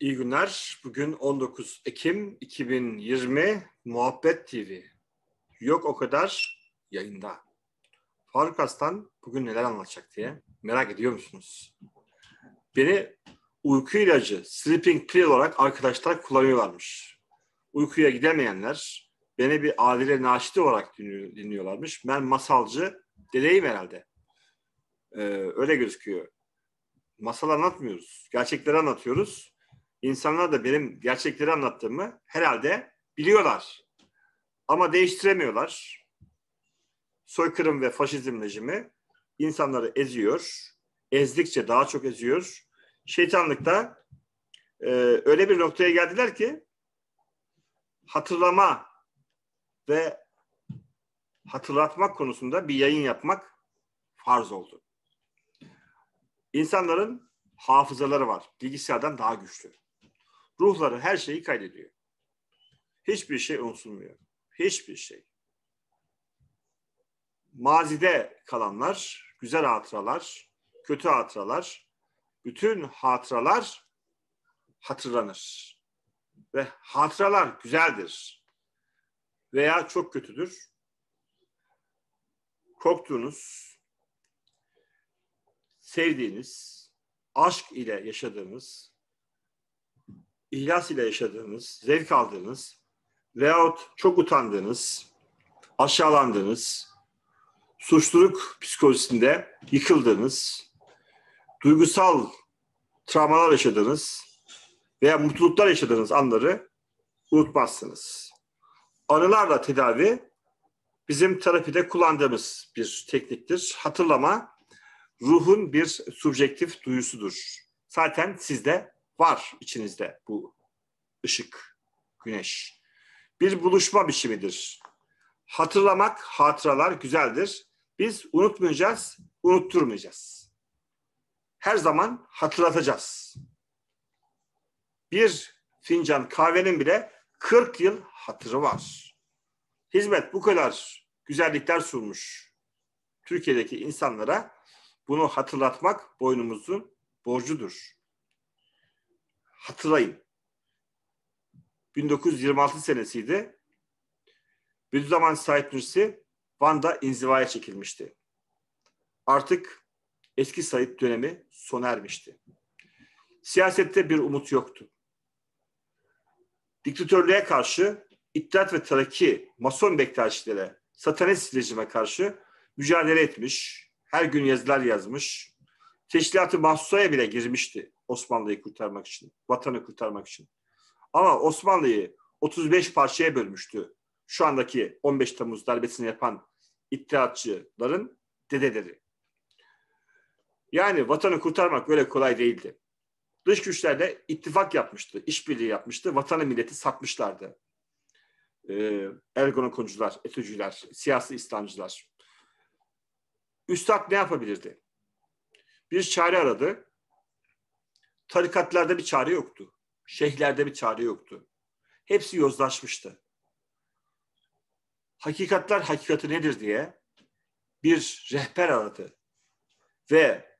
İyi günler. Bugün 19 Ekim 2020 Muhabbet TV. Yok o kadar yayında. Faruk Aslan bugün neler anlatacak diye merak ediyor musunuz? Beni uyku ilacı sleeping pill olarak arkadaşlar kullanıyorlarmış. Uykuya gidemeyenler beni bir adile naşidi olarak dinliyorlarmış. Ben masalcı deleyim herhalde. Ee, öyle gözüküyor. Masal anlatmıyoruz. Gerçekleri anlatıyoruz insanlar da benim gerçekleri anlattığımı herhalde biliyorlar. Ama değiştiremiyorlar. Soykırım ve faşizm rejimi insanları eziyor. Ezdikçe daha çok eziyor. Şeytanlıkta e, öyle bir noktaya geldiler ki hatırlama ve hatırlatmak konusunda bir yayın yapmak farz oldu. İnsanların hafızaları var. Bilgisayardan daha güçlü. Ruhları her şeyi kaydediyor. Hiçbir şey unutulmuyor. Hiçbir şey. Mazide kalanlar, güzel hatıralar, kötü hatıralar, bütün hatıralar hatırlanır. Ve hatıralar güzeldir. Veya çok kötüdür. Korktuğunuz, sevdiğiniz, aşk ile yaşadığınız, ihlas ile yaşadığınız, zevk aldığınız veyahut çok utandığınız, aşağılandığınız, suçluluk psikolojisinde yıkıldığınız, duygusal travmalar yaşadığınız veya mutluluklar yaşadığınız anları unutmazsınız. Anılarla tedavi bizim terapide kullandığımız bir tekniktir. Hatırlama ruhun bir subjektif duyusudur. Zaten sizde var içinizde bu ışık, güneş. Bir buluşma biçimidir. Hatırlamak, hatıralar güzeldir. Biz unutmayacağız, unutturmayacağız. Her zaman hatırlatacağız. Bir fincan kahvenin bile 40 yıl hatırı var. Hizmet bu kadar güzellikler sunmuş. Türkiye'deki insanlara bunu hatırlatmak boynumuzun borcudur hatırlayın. 1926 senesiydi. Bediüzzaman Said Nursi Van'da inzivaya çekilmişti. Artık eski Said dönemi sona ermişti. Siyasette bir umut yoktu. Diktatörlüğe karşı İttihat ve Taraki Mason Bektaşilere, satanist rejime karşı mücadele etmiş, her gün yazılar yazmış, teşkilat-ı mahsusaya bile girmişti. Osmanlı'yı kurtarmak için, vatanı kurtarmak için. Ama Osmanlı'yı 35 parçaya bölmüştü. Şu andaki 15 Temmuz darbesini yapan iddiatçıların dedeleri. Yani vatanı kurtarmak böyle kolay değildi. Dış güçlerle ittifak yapmıştı, işbirliği yapmıştı, vatanı milleti satmışlardı. Ee, Ergonokoncular, etücüler, siyasi İslamcılar. Üstad ne yapabilirdi? Bir çare aradı tarikatlarda bir çare yoktu. Şeyhlerde bir çare yoktu. Hepsi yozlaşmıştı. Hakikatler hakikati nedir diye bir rehber aradı. Ve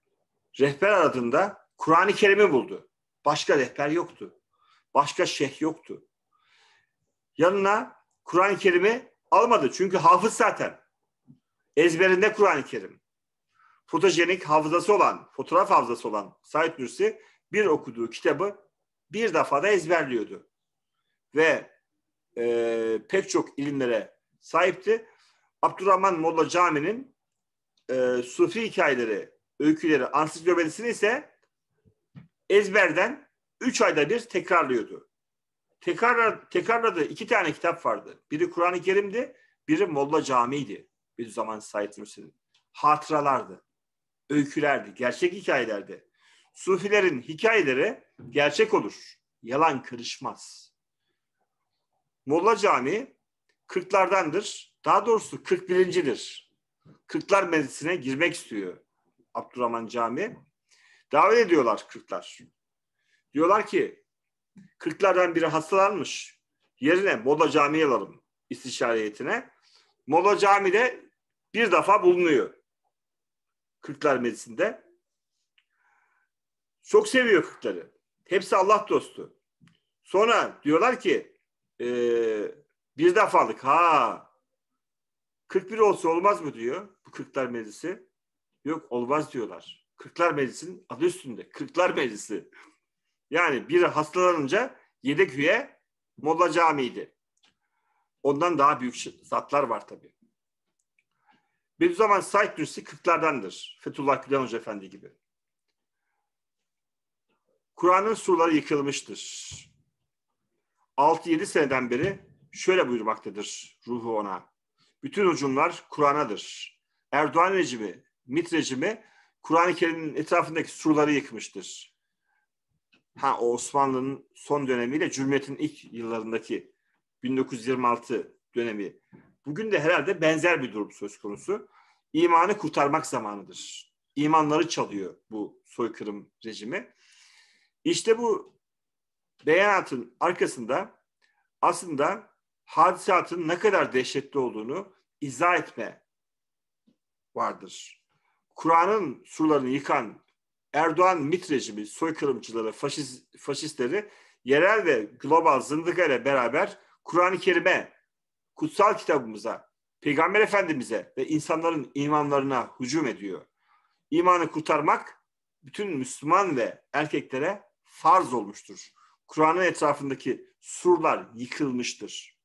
rehber aradığında Kur'an-ı Kerim'i buldu. Başka rehber yoktu. Başka şeyh yoktu. Yanına Kur'an-ı Kerim'i almadı. Çünkü hafız zaten. Ezberinde Kur'an-ı Kerim. Fotojenik hafızası olan, fotoğraf hafızası olan Said Nursi bir okuduğu kitabı bir defada ezberliyordu. Ve e, pek çok ilimlere sahipti. Abdurrahman Molla Cami'nin e, Sufi hikayeleri, öyküleri, ansiklopedisini ise ezberden üç ayda bir tekrarlıyordu. Tekrar, tekrarladığı iki tane kitap vardı. Biri Kur'an-ı Kerim'di, biri Molla Cami'ydi. Bir zaman Said Nursi'nin. Hatıralardı, öykülerdi, gerçek hikayelerdi. Sufilerin hikayeleri gerçek olur. Yalan kırışmaz. Molla Cami kırklardandır. Daha doğrusu 41.dir. Kırklar meclisine girmek istiyor Abdurrahman Cami. Davet ediyorlar kırklar. Diyorlar ki kırklardan biri hastalanmış. Yerine Molla Cami'ye alalım istişare heyetine. Molla Cami'de bir defa bulunuyor. Kırklar Meclisi'nde. Çok seviyor Kürtleri. Hepsi Allah dostu. Sonra diyorlar ki e, bir defalık ha 41 olsa olmaz mı diyor bu Kırklar Meclisi. Yok olmaz diyorlar. Kırklar Meclisi'nin adı üstünde. Kırklar Meclisi. Yani bir hastalanınca yedek üye Molla Camii'ydi. Ondan daha büyük zatlar var tabii. Bir zaman Said Nursi Kırklardandır. Fethullah Gülen Hoca Efendi gibi. Kur'an'ın surları yıkılmıştır. 6-7 seneden beri şöyle buyurmaktadır ruhu ona. Bütün ucumlar Kur'an'adır. Erdoğan rejimi, MIT rejimi Kur'an-ı Kerim'in etrafındaki surları yıkmıştır. Ha o Osmanlı'nın son dönemiyle Cumhuriyet'in ilk yıllarındaki 1926 dönemi. Bugün de herhalde benzer bir durum söz konusu. İmanı kurtarmak zamanıdır. İmanları çalıyor bu soykırım rejimi. İşte bu beyanatın arkasında aslında hadisatın ne kadar dehşetli olduğunu izah etme vardır. Kur'an'ın surlarını yıkan Erdoğan MİT rejimi soykırımcıları, faşist, faşistleri yerel ve global zındıka ile beraber Kur'an-ı Kerim'e, kutsal kitabımıza, Peygamber Efendimiz'e ve insanların imanlarına hücum ediyor. İmanı kurtarmak bütün Müslüman ve erkeklere farz olmuştur. Kur'an'ın etrafındaki surlar yıkılmıştır.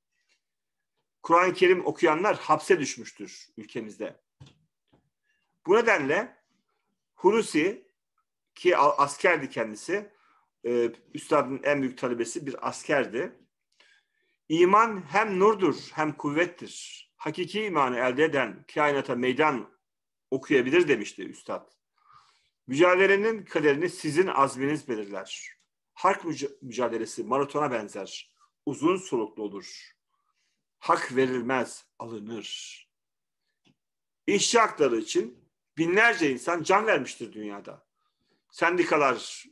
Kur'an-ı Kerim okuyanlar hapse düşmüştür ülkemizde. Bu nedenle Hulusi ki askerdi kendisi, e, üstadın en büyük talebesi bir askerdi. İman hem nurdur hem kuvvettir. Hakiki imanı elde eden kainata meydan okuyabilir demişti üstad. Mücadelenin kaderini sizin azminiz belirler. Hak mücadelesi maratona benzer. Uzun soluklu olur. Hak verilmez, alınır. İşçi hakları için binlerce insan can vermiştir dünyada. Sendikalar,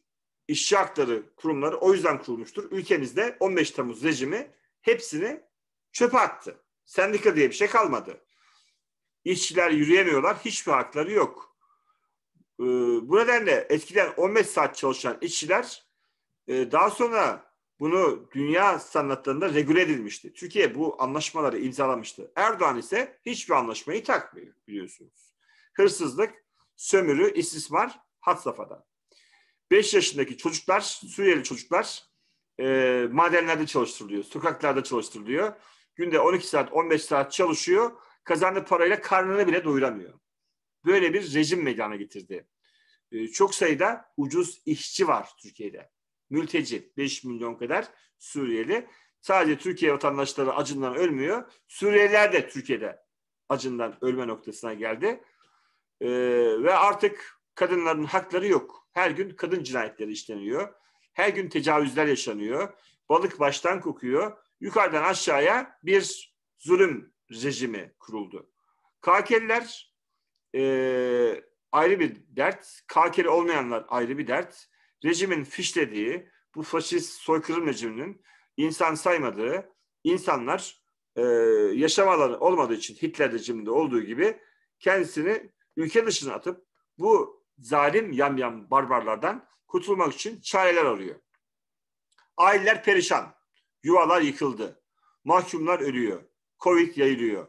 işçi hakları kurumları o yüzden kurulmuştur. Ülkemizde 15 Temmuz rejimi hepsini çöpe attı. Sendika diye bir şey kalmadı. İşçiler yürüyemiyorlar, hiçbir hakları yok. Ee, bu nedenle eskiden 15 saat çalışan işçiler e, daha sonra bunu dünya standartlarında regüle edilmişti. Türkiye bu anlaşmaları imzalamıştı. Erdoğan ise hiçbir anlaşmayı takmıyor biliyorsunuz. Hırsızlık, sömürü, istismar hat safhada. 5 yaşındaki çocuklar, Suriyeli çocuklar e, madenlerde çalıştırılıyor, sokaklarda çalıştırılıyor. Günde 12 saat, 15 saat çalışıyor. Kazandığı parayla karnını bile doyuramıyor böyle bir rejim meydana getirdi. Ee, çok sayıda ucuz işçi var Türkiye'de. Mülteci 5 milyon kadar Suriyeli. Sadece Türkiye vatandaşları acından ölmüyor. Suriyeliler de Türkiye'de acından ölme noktasına geldi. Ee, ve artık kadınların hakları yok. Her gün kadın cinayetleri işleniyor. Her gün tecavüzler yaşanıyor. Balık baştan kokuyor. Yukarıdan aşağıya bir zulüm rejimi kuruldu. KK'liler e, ayrı bir dert, kakeri olmayanlar ayrı bir dert. Rejimin fişlediği, bu faşist soykırım rejiminin insan saymadığı insanlar e, yaşam alanı olmadığı için Hitler rejiminde olduğu gibi kendisini ülke dışına atıp bu zalim yamyam barbarlardan kurtulmak için çareler arıyor. Aileler perişan, yuvalar yıkıldı, mahkumlar ölüyor, Covid yayılıyor.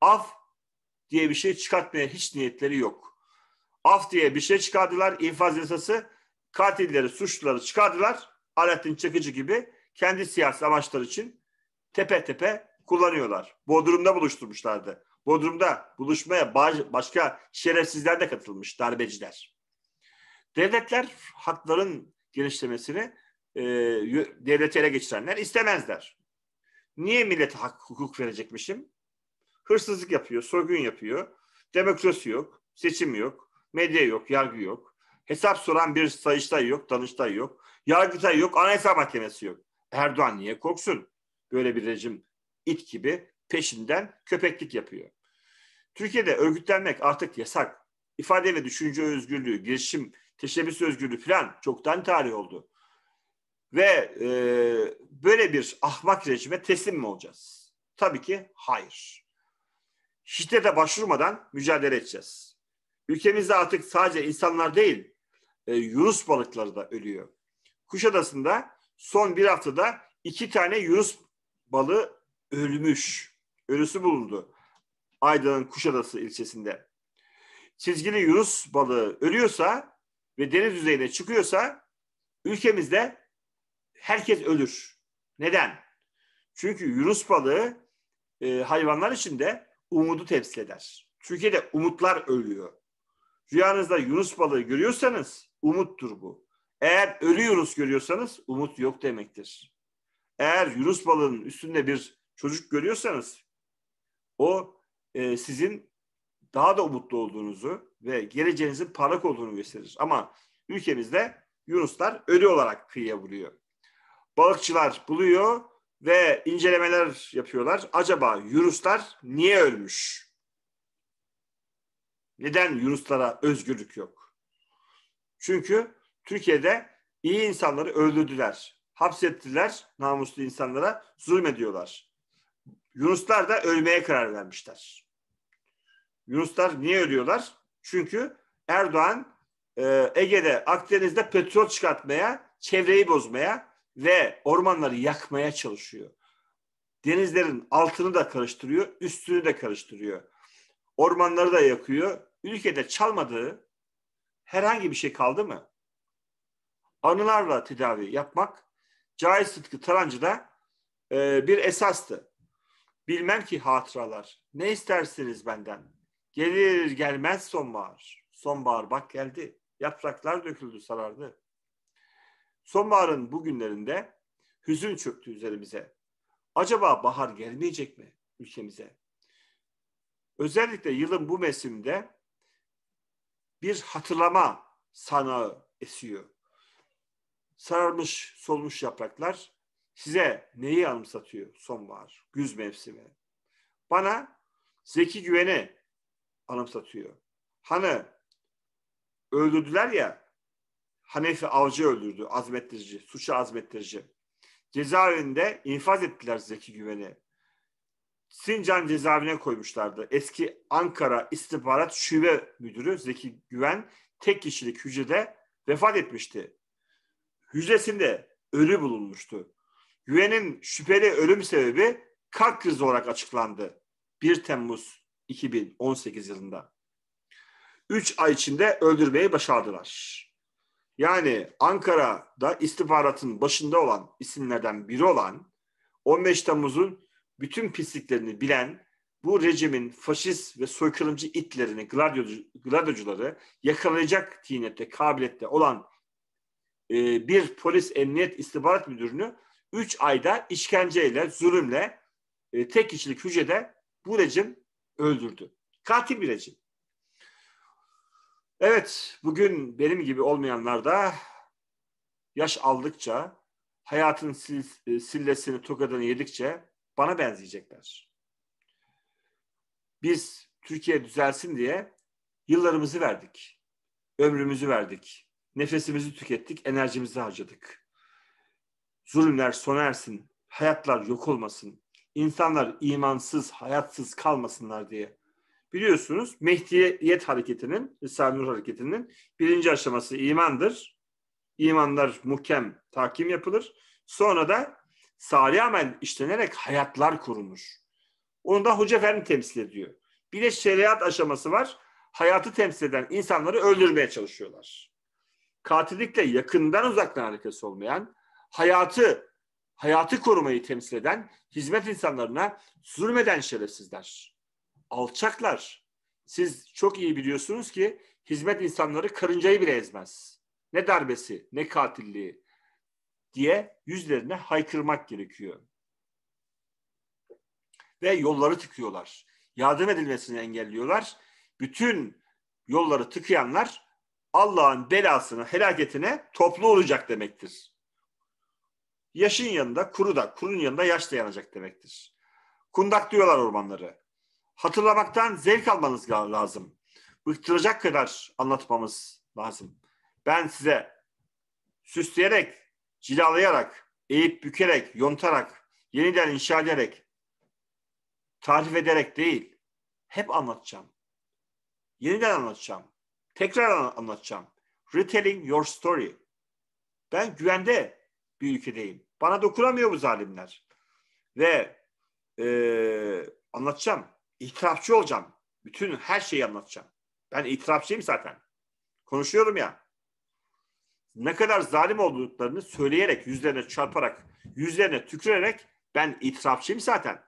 Af diye bir şey çıkartmaya hiç niyetleri yok. Af diye bir şey çıkardılar. infaz yasası katilleri, suçluları çıkardılar. Alaaddin Çakıcı gibi kendi siyasi amaçları için tepe tepe kullanıyorlar. Bodrum'da buluşturmuşlardı. Bodrum'da buluşmaya başka şerefsizler de katılmış, darbeciler. Devletler hakların genişlemesini e, devlete ele geçirenler istemezler. Niye millete hak, hukuk verecekmişim? hırsızlık yapıyor, soygun yapıyor. Demokrasi yok, seçim yok, medya yok, yargı yok. Hesap soran bir sayıştay yok, danıştay yok. Yargıtay yok, anayasa mahkemesi yok. Erdoğan niye korksun? Böyle bir rejim it gibi peşinden köpeklik yapıyor. Türkiye'de örgütlenmek artık yasak. İfade ve düşünce özgürlüğü, girişim, teşebbüs özgürlüğü falan çoktan tarih oldu. Ve e, böyle bir ahmak rejime teslim mi olacağız? Tabii ki hayır şiddete başvurmadan mücadele edeceğiz. Ülkemizde artık sadece insanlar değil, e, Yunus balıkları da ölüyor. Kuşadası'nda son bir haftada iki tane Yunus balığı ölmüş. Ölüsü bulundu. Aydın'ın Kuşadası ilçesinde. Çizgili Yunus balığı ölüyorsa ve deniz düzeyine çıkıyorsa ülkemizde herkes ölür. Neden? Çünkü Yunus balığı e, hayvanlar içinde umudu temsil eder. Türkiye'de umutlar ölüyor. Rüyanızda Yunus balığı görüyorsanız umuttur bu. Eğer ölü Yunus görüyorsanız umut yok demektir. Eğer Yunus balığının üstünde bir çocuk görüyorsanız o e, sizin daha da umutlu olduğunuzu ve geleceğinizin parlak olduğunu gösterir. Ama ülkemizde Yunuslar ölü olarak kıyıya vuruyor. Balıkçılar buluyor, ve incelemeler yapıyorlar. Acaba Yunuslar niye ölmüş? Neden Yunuslara özgürlük yok? Çünkü Türkiye'de iyi insanları öldürdüler, hapsettiler namuslu insanlara, zulmediyorlar. Yunuslar da ölmeye karar vermişler. Yunuslar niye ölüyorlar? Çünkü Erdoğan e, Ege'de, Akdeniz'de petrol çıkartmaya, çevreyi bozmaya, ve ormanları yakmaya çalışıyor. Denizlerin altını da karıştırıyor, üstünü de karıştırıyor. Ormanları da yakıyor. Ülkede çalmadığı herhangi bir şey kaldı mı? Anılarla tedavi yapmak Cahit Sıtkı Tarancı'da e, bir esastı. Bilmem ki hatıralar, ne istersiniz benden? Gelir gelmez sonbahar. Sonbahar bak geldi. Yapraklar döküldü sarardı. Sonbaharın bugünlerinde hüzün çöktü üzerimize. Acaba bahar gelmeyecek mi ülkemize? Özellikle yılın bu mevsiminde bir hatırlama sanağı esiyor. Sararmış, solmuş yapraklar size neyi anımsatıyor sonbahar, güz mevsimi? Bana Zeki Güven'i anımsatıyor. Hani öldürdüler ya Hanefi Avcı öldürdü azmettirici, suçu azmettirici. Cezaevinde infaz ettiler Zeki Güven'i. Sincan cezaevine koymuşlardı. Eski Ankara İstihbarat Şube Müdürü Zeki Güven tek kişilik hücrede vefat etmişti. Hücresinde ölü bulunmuştu. Güven'in şüpheli ölüm sebebi kalp krizi olarak açıklandı. 1 Temmuz 2018 yılında. Üç ay içinde öldürmeyi başardılar. Yani Ankara'da istihbaratın başında olan isimlerden biri olan 15 Temmuz'un bütün pisliklerini bilen bu rejimin faşist ve soykırımcı itlerini, gladyocu, gladyocuları yakalayacak tinette, kabiliyette olan e, bir polis emniyet istihbarat müdürünü 3 ayda işkenceyle, zulümle e, tek kişilik hücrede bu rejim öldürdü. Katil bir rejim. Evet, bugün benim gibi olmayanlar da yaş aldıkça, hayatın sil, e, sillesini, tokadını yedikçe bana benzeyecekler. Biz Türkiye düzelsin diye yıllarımızı verdik, ömrümüzü verdik, nefesimizi tükettik, enerjimizi harcadık. Zulümler sona ersin, hayatlar yok olmasın, insanlar imansız, hayatsız kalmasınlar diye Biliyorsunuz Mehdiyet hareketinin, Risale-i Nur hareketinin birinci aşaması imandır. İmanlar muhkem takim yapılır. Sonra da salih amel işlenerek hayatlar kurulur. Onu da Hoca Efendi temsil ediyor. Bir de şeriat aşaması var. Hayatı temsil eden insanları öldürmeye çalışıyorlar. Katillikle yakından uzaktan alakası olmayan, hayatı hayatı korumayı temsil eden, hizmet insanlarına zulmeden şerefsizler alçaklar. Siz çok iyi biliyorsunuz ki hizmet insanları karıncayı bile ezmez. Ne darbesi, ne katilliği diye yüzlerine haykırmak gerekiyor. Ve yolları tıkıyorlar. Yardım edilmesini engelliyorlar. Bütün yolları tıkayanlar Allah'ın belasını helaketine toplu olacak demektir. Yaşın yanında kuru da, kurun yanında yaş yanacak demektir. Kundak diyorlar ormanları hatırlamaktan zevk almanız lazım. Bıktıracak kadar anlatmamız lazım. Ben size süsleyerek, cilalayarak, eğip bükerek, yontarak, yeniden inşa ederek, tarif ederek değil, hep anlatacağım. Yeniden anlatacağım. Tekrar anlatacağım. Retelling your story. Ben güvende bir ülkedeyim. Bana dokunamıyor bu zalimler. Ve e, anlatacağım. İtirafçı olacağım. Bütün her şeyi anlatacağım. Ben itirafçıyım zaten. Konuşuyorum ya. Ne kadar zalim olduklarını söyleyerek, yüzlerine çarparak, yüzlerine tükürerek ben itirafçıyım zaten.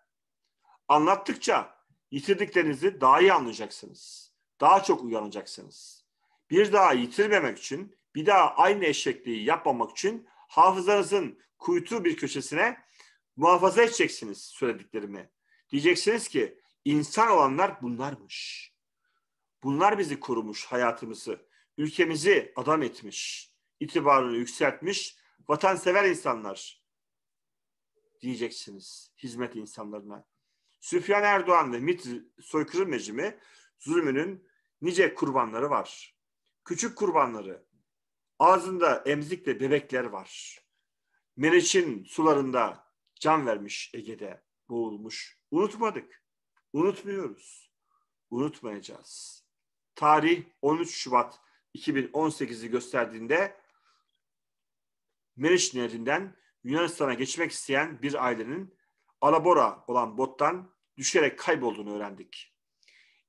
Anlattıkça yitirdiklerinizi daha iyi anlayacaksınız. Daha çok uyanacaksınız. Bir daha yitirmemek için, bir daha aynı eşekliği yapmamak için hafızanızın kuytu bir köşesine muhafaza edeceksiniz söylediklerimi. Diyeceksiniz ki İnsan olanlar bunlarmış. Bunlar bizi korumuş hayatımızı, ülkemizi adam etmiş, itibarını yükseltmiş, vatansever insanlar diyeceksiniz hizmet insanlarına. Süfyan Erdoğan ve Mit soykırım rejimi zulmünün nice kurbanları var. Küçük kurbanları, ağzında emzikle bebekler var. Meriç'in sularında can vermiş Ege'de boğulmuş. Unutmadık. Unutmuyoruz. Unutmayacağız. Tarih 13 Şubat 2018'i gösterdiğinde Meriç Nehri'nden Yunanistan'a geçmek isteyen bir ailenin Alabora olan bottan düşerek kaybolduğunu öğrendik.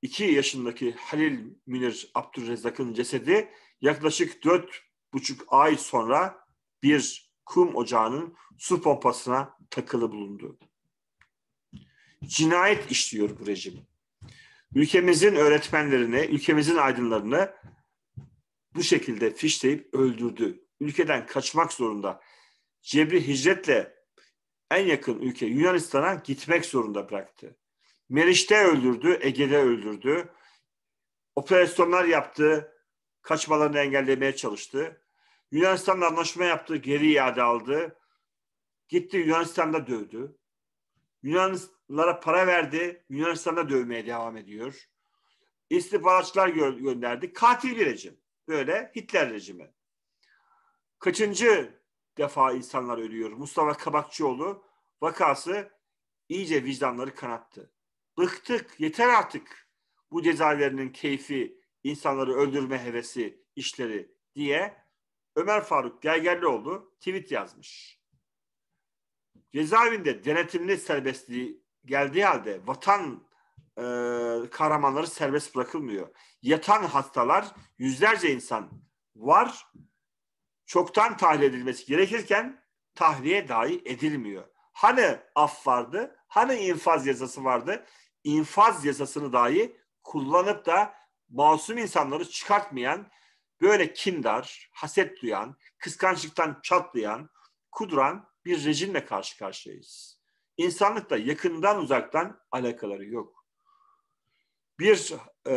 2 yaşındaki Halil Münir Abdülrezzak'ın cesedi yaklaşık 4,5 ay sonra bir kum ocağının su pompasına takılı bulundu cinayet işliyor bu rejim. Ülkemizin öğretmenlerini, ülkemizin aydınlarını bu şekilde fişleyip öldürdü. Ülkeden kaçmak zorunda. Cebri hicretle en yakın ülke Yunanistan'a gitmek zorunda bıraktı. Meriç'te öldürdü, Ege'de öldürdü. Operasyonlar yaptı, kaçmalarını engellemeye çalıştı. Yunanistan'la anlaşma yaptı, geri iade aldı. Gitti Yunanistan'da dövdü. Yunanistan Bunlara para verdi. Yunanistan'da dövmeye devam ediyor. İstihbaratçılar gö gönderdi. Katil bir rejim. Böyle Hitler rejimi. Kaçıncı defa insanlar ölüyor? Mustafa Kabakçıoğlu vakası iyice vicdanları kanattı. Bıktık, yeter artık bu cezaevlerinin keyfi, insanları öldürme hevesi, işleri diye Ömer Faruk Gergerlioğlu tweet yazmış. Cezaevinde denetimli serbestliği geldiği halde vatan e, kahramanları serbest bırakılmıyor. Yatan hastalar yüzlerce insan var. Çoktan tahliye edilmesi gerekirken tahliye dahi edilmiyor. Hani af vardı, hani infaz yasası vardı. İnfaz yasasını dahi kullanıp da masum insanları çıkartmayan, böyle kindar, haset duyan, kıskançlıktan çatlayan, kuduran bir rejimle karşı karşıyayız. İnsanlıkla yakından uzaktan alakaları yok. Bir e,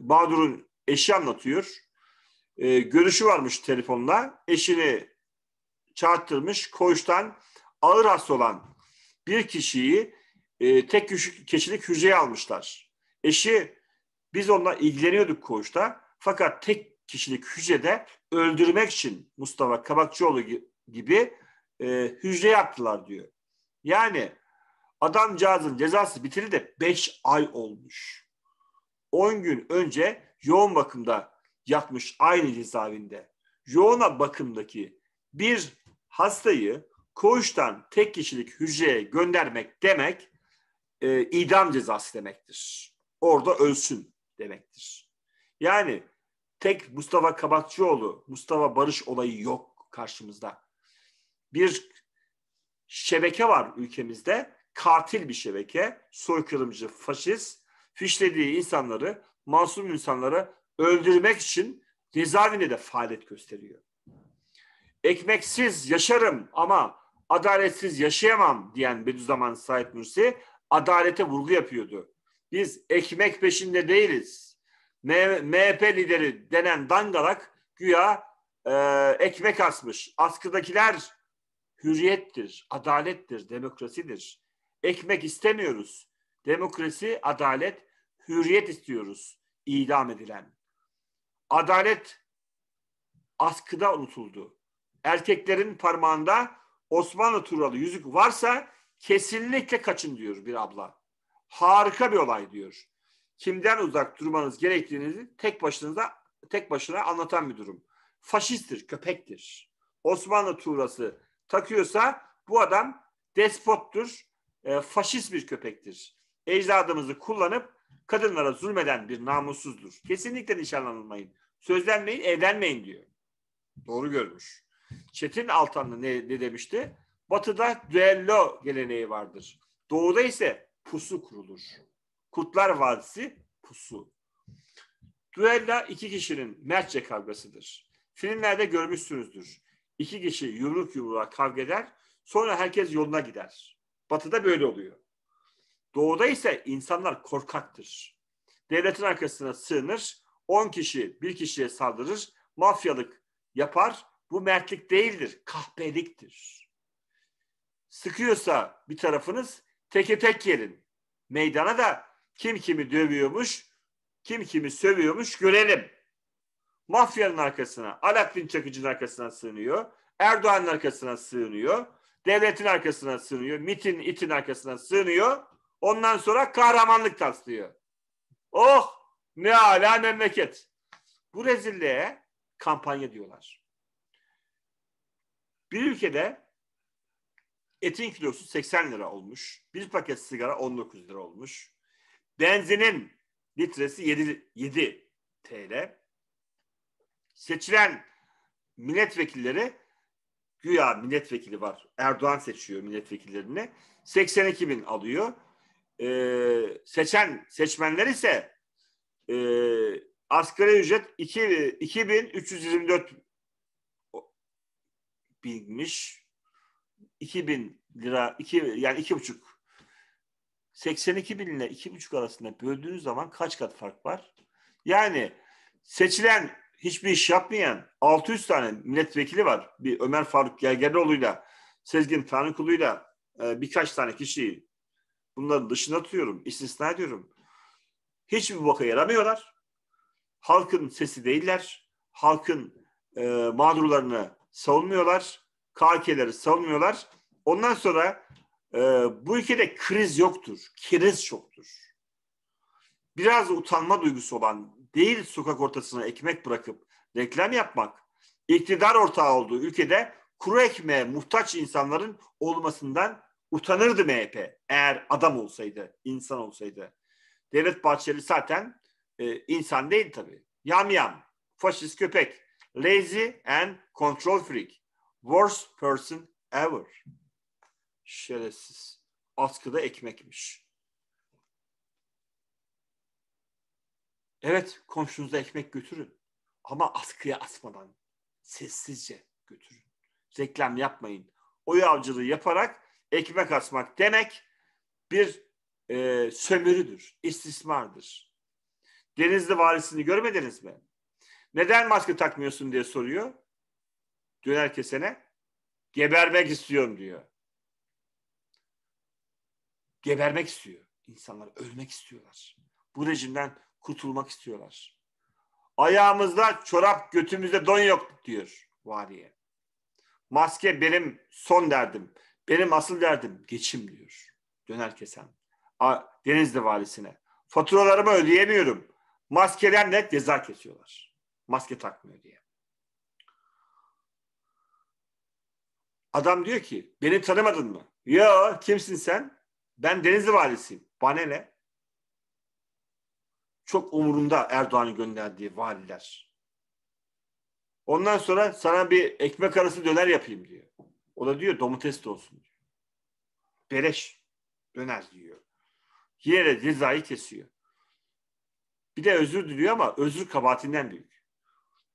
Bahadur'un eşi anlatıyor. E, görüşü varmış telefonla. Eşini çağırttırmış. Koğuştan ağır hasta olan bir kişiyi e, tek kişilik hücreye almışlar. Eşi biz onunla ilgileniyorduk koğuşta. Fakat tek kişilik hücrede öldürmek için Mustafa Kabakçıoğlu gibi e, hücre yaptılar diyor. Yani adamcağızın cezası bitiri de 5 ay olmuş. 10 gün önce yoğun bakımda yatmış aynı cezaevinde. Yoğuna bakımdaki bir hastayı koğuştan tek kişilik hücreye göndermek demek e, idam cezası demektir. Orada ölsün demektir. Yani tek Mustafa Kabakçıoğlu, Mustafa Barış olayı yok karşımızda. Bir şebeke var ülkemizde. Katil bir şebeke, soykırımcı, faşist, fişlediği insanları, masum insanları öldürmek için cezaevinde de faaliyet gösteriyor. Ekmeksiz yaşarım ama adaletsiz yaşayamam diyen Bediüzzaman Said Nursi adalete vurgu yapıyordu. Biz ekmek peşinde değiliz. MHP lideri denen dangalak güya e, ekmek asmış. Askıdakiler hürriyettir, adalettir, demokrasidir. Ekmek istemiyoruz. Demokrasi, adalet, hürriyet istiyoruz idam edilen. Adalet askıda unutuldu. Erkeklerin parmağında Osmanlı Turalı yüzük varsa kesinlikle kaçın diyor bir abla. Harika bir olay diyor. Kimden uzak durmanız gerektiğini tek başınıza tek başına anlatan bir durum. Faşisttir, köpektir. Osmanlı Turası takıyorsa bu adam despottur, e, faşist bir köpektir. Ecdadımızı kullanıp kadınlara zulmeden bir namussuzdur. Kesinlikle nişanlanılmayın. Sözlenmeyin, evlenmeyin diyor. Doğru görmüş. Çetin Altanlı ne, ne demişti? Batı'da düello geleneği vardır. Doğu'da ise pusu kurulur. Kutlar Vadisi pusu. Düella iki kişinin mertçe kavgasıdır. Filmlerde görmüşsünüzdür. İki kişi yumruk yumruğa kavga eder. Sonra herkes yoluna gider. Batı'da böyle oluyor. Doğu'da ise insanlar korkaktır. Devletin arkasına sığınır. on kişi bir kişiye saldırır. Mafyalık yapar. Bu mertlik değildir. Kahpeliktir. Sıkıyorsa bir tarafınız teke tek yerin. Meydana da kim kimi dövüyormuş, kim kimi sövüyormuş görelim. Mafyanın arkasına, Alaaddin Çakıcı'nın arkasına sığınıyor. Erdoğan'ın arkasına sığınıyor. Devletin arkasına sığınıyor. MIT'in, İT'in arkasına sığınıyor. Ondan sonra kahramanlık taslıyor. Oh ne ala memleket. Bu rezilliğe kampanya diyorlar. Bir ülkede etin kilosu 80 lira olmuş. Bir paket sigara 19 lira olmuş. Benzinin litresi 7, 7 TL seçilen milletvekilleri güya milletvekili var. Erdoğan seçiyor milletvekillerini. 82 bin alıyor. E, seçen seçmenler ise e, asgari ücret 2, 2324 binmiş. 2000 lira, iki, yani iki buçuk 82 bin ile iki buçuk arasında böldüğünüz zaman kaç kat fark var? Yani seçilen hiçbir iş yapmayan 600 tane milletvekili var. Bir Ömer Faruk Gergeroğlu'yla, Sezgin Tanrıkulu'yla e, birkaç tane kişiyi bunları dışına tutuyorum, istisna ediyorum. Hiçbir boka yaramıyorlar. Halkın sesi değiller. Halkın e, mağdurlarını savunmuyorlar. KK'leri savunmuyorlar. Ondan sonra e, bu ülkede kriz yoktur. Kriz çoktur. Biraz utanma duygusu olan değil sokak ortasına ekmek bırakıp reklam yapmak, iktidar ortağı olduğu ülkede kuru ekmeğe muhtaç insanların olmasından utanırdı MHP eğer adam olsaydı, insan olsaydı. Devlet Bahçeli zaten e, insan değil tabii. Yam yam, faşist köpek, lazy and control freak, worst person ever. Şerefsiz. Askıda ekmekmiş. Evet komşunuza ekmek götürün ama askıya asmadan sessizce götürün. Reklam yapmayın. O avcılığı yaparak ekmek asmak demek bir e, sömürüdür, istismardır. Denizli valisini görmediniz mi? Neden maske takmıyorsun diye soruyor. Döner kesene. Gebermek istiyorum diyor. Gebermek istiyor. İnsanlar ölmek istiyorlar. Bu rejimden kurtulmak istiyorlar. Ayağımızda çorap götümüzde don yok diyor variye. Maske benim son derdim. Benim asıl derdim geçim diyor. Döner kesen. Denizli valisine. Faturalarımı ödeyemiyorum. Maskeden net ceza kesiyorlar. Maske takmıyor diye. Adam diyor ki beni tanımadın mı? Ya kimsin sen? Ben Denizli valisiyim. Bana ne? çok umurunda Erdoğan'ın gönderdiği valiler. Ondan sonra sana bir ekmek arası döner yapayım diyor. O da diyor domates de olsun diyor. Beleş döner diyor. Yine de cezayı kesiyor. Bir de özür diliyor ama özür kabahatinden büyük.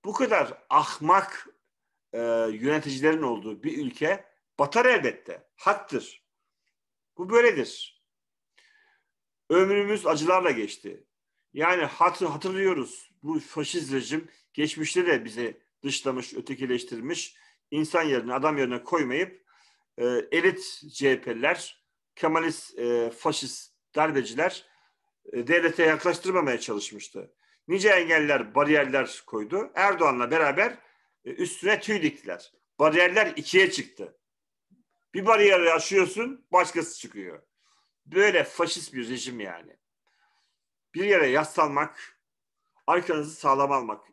Bu kadar ahmak e, yöneticilerin olduğu bir ülke batar elbette. Haktır. Bu böyledir. Ömrümüz acılarla geçti. Yani hatır, hatırlıyoruz bu faşist rejim geçmişte de bizi dışlamış, ötekileştirmiş, insan yerine, adam yerine koymayıp e, elit CHP'liler, Kemalist, e, faşist darbeciler e, devlete yaklaştırmamaya çalışmıştı. Nice engeller, bariyerler koydu. Erdoğan'la beraber e, üstüne tüy diktiler. Bariyerler ikiye çıktı. Bir bariyeri aşıyorsun, başkası çıkıyor. Böyle faşist bir rejim yani bir yere yaslanmak, arkanızı sağlam almak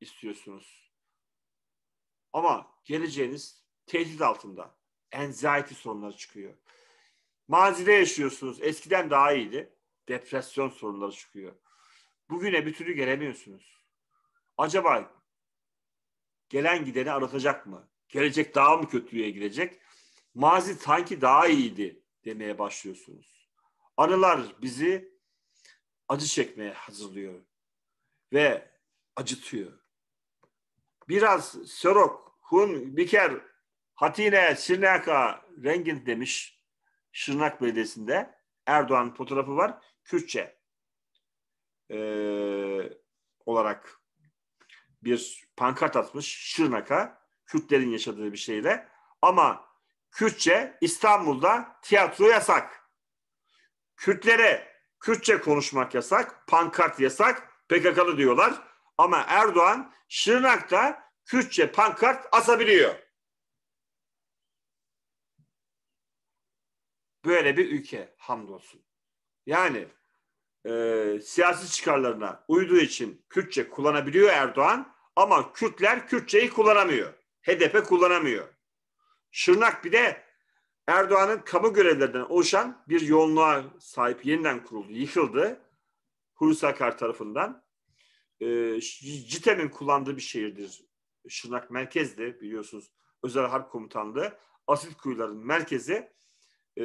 istiyorsunuz. Ama geleceğiniz tehdit altında. Anxiety sorunları çıkıyor. Mazide yaşıyorsunuz. Eskiden daha iyiydi. Depresyon sorunları çıkıyor. Bugüne bir türlü gelemiyorsunuz. Acaba gelen gideni aratacak mı? Gelecek daha mı kötüye gidecek? Mazi sanki daha iyiydi demeye başlıyorsunuz. Anılar bizi acı çekmeye hazırlıyor ve acıtıyor. Biraz Serok, Hun, Biker, Hatine, Sirnaka rengin demiş Şırnak Belediyesi'nde. Erdoğan fotoğrafı var. Kürtçe e, olarak bir pankart atmış Şırnak'a. Kürtlerin yaşadığı bir şeyle. Ama Kürtçe İstanbul'da tiyatro yasak. Kürtlere Kürtçe konuşmak yasak, pankart yasak, PKK'lı diyorlar. Ama Erdoğan Şırnak'ta Kürtçe pankart asabiliyor. Böyle bir ülke hamdolsun. Yani e, siyasi çıkarlarına uyduğu için Kürtçe kullanabiliyor Erdoğan ama Kürtler Kürtçeyi kullanamıyor. HDP kullanamıyor. Şırnak bir de Erdoğan'ın kamu görevlerinden oluşan bir yoğunluğa sahip yeniden kuruldu, yıkıldı. Hulusi Akar tarafından. E, CİTE'nin kullandığı bir şehirdir. Şırnak merkezdi biliyorsunuz. Özel Harp Komutanlığı. Asit kuyuların merkezi. E,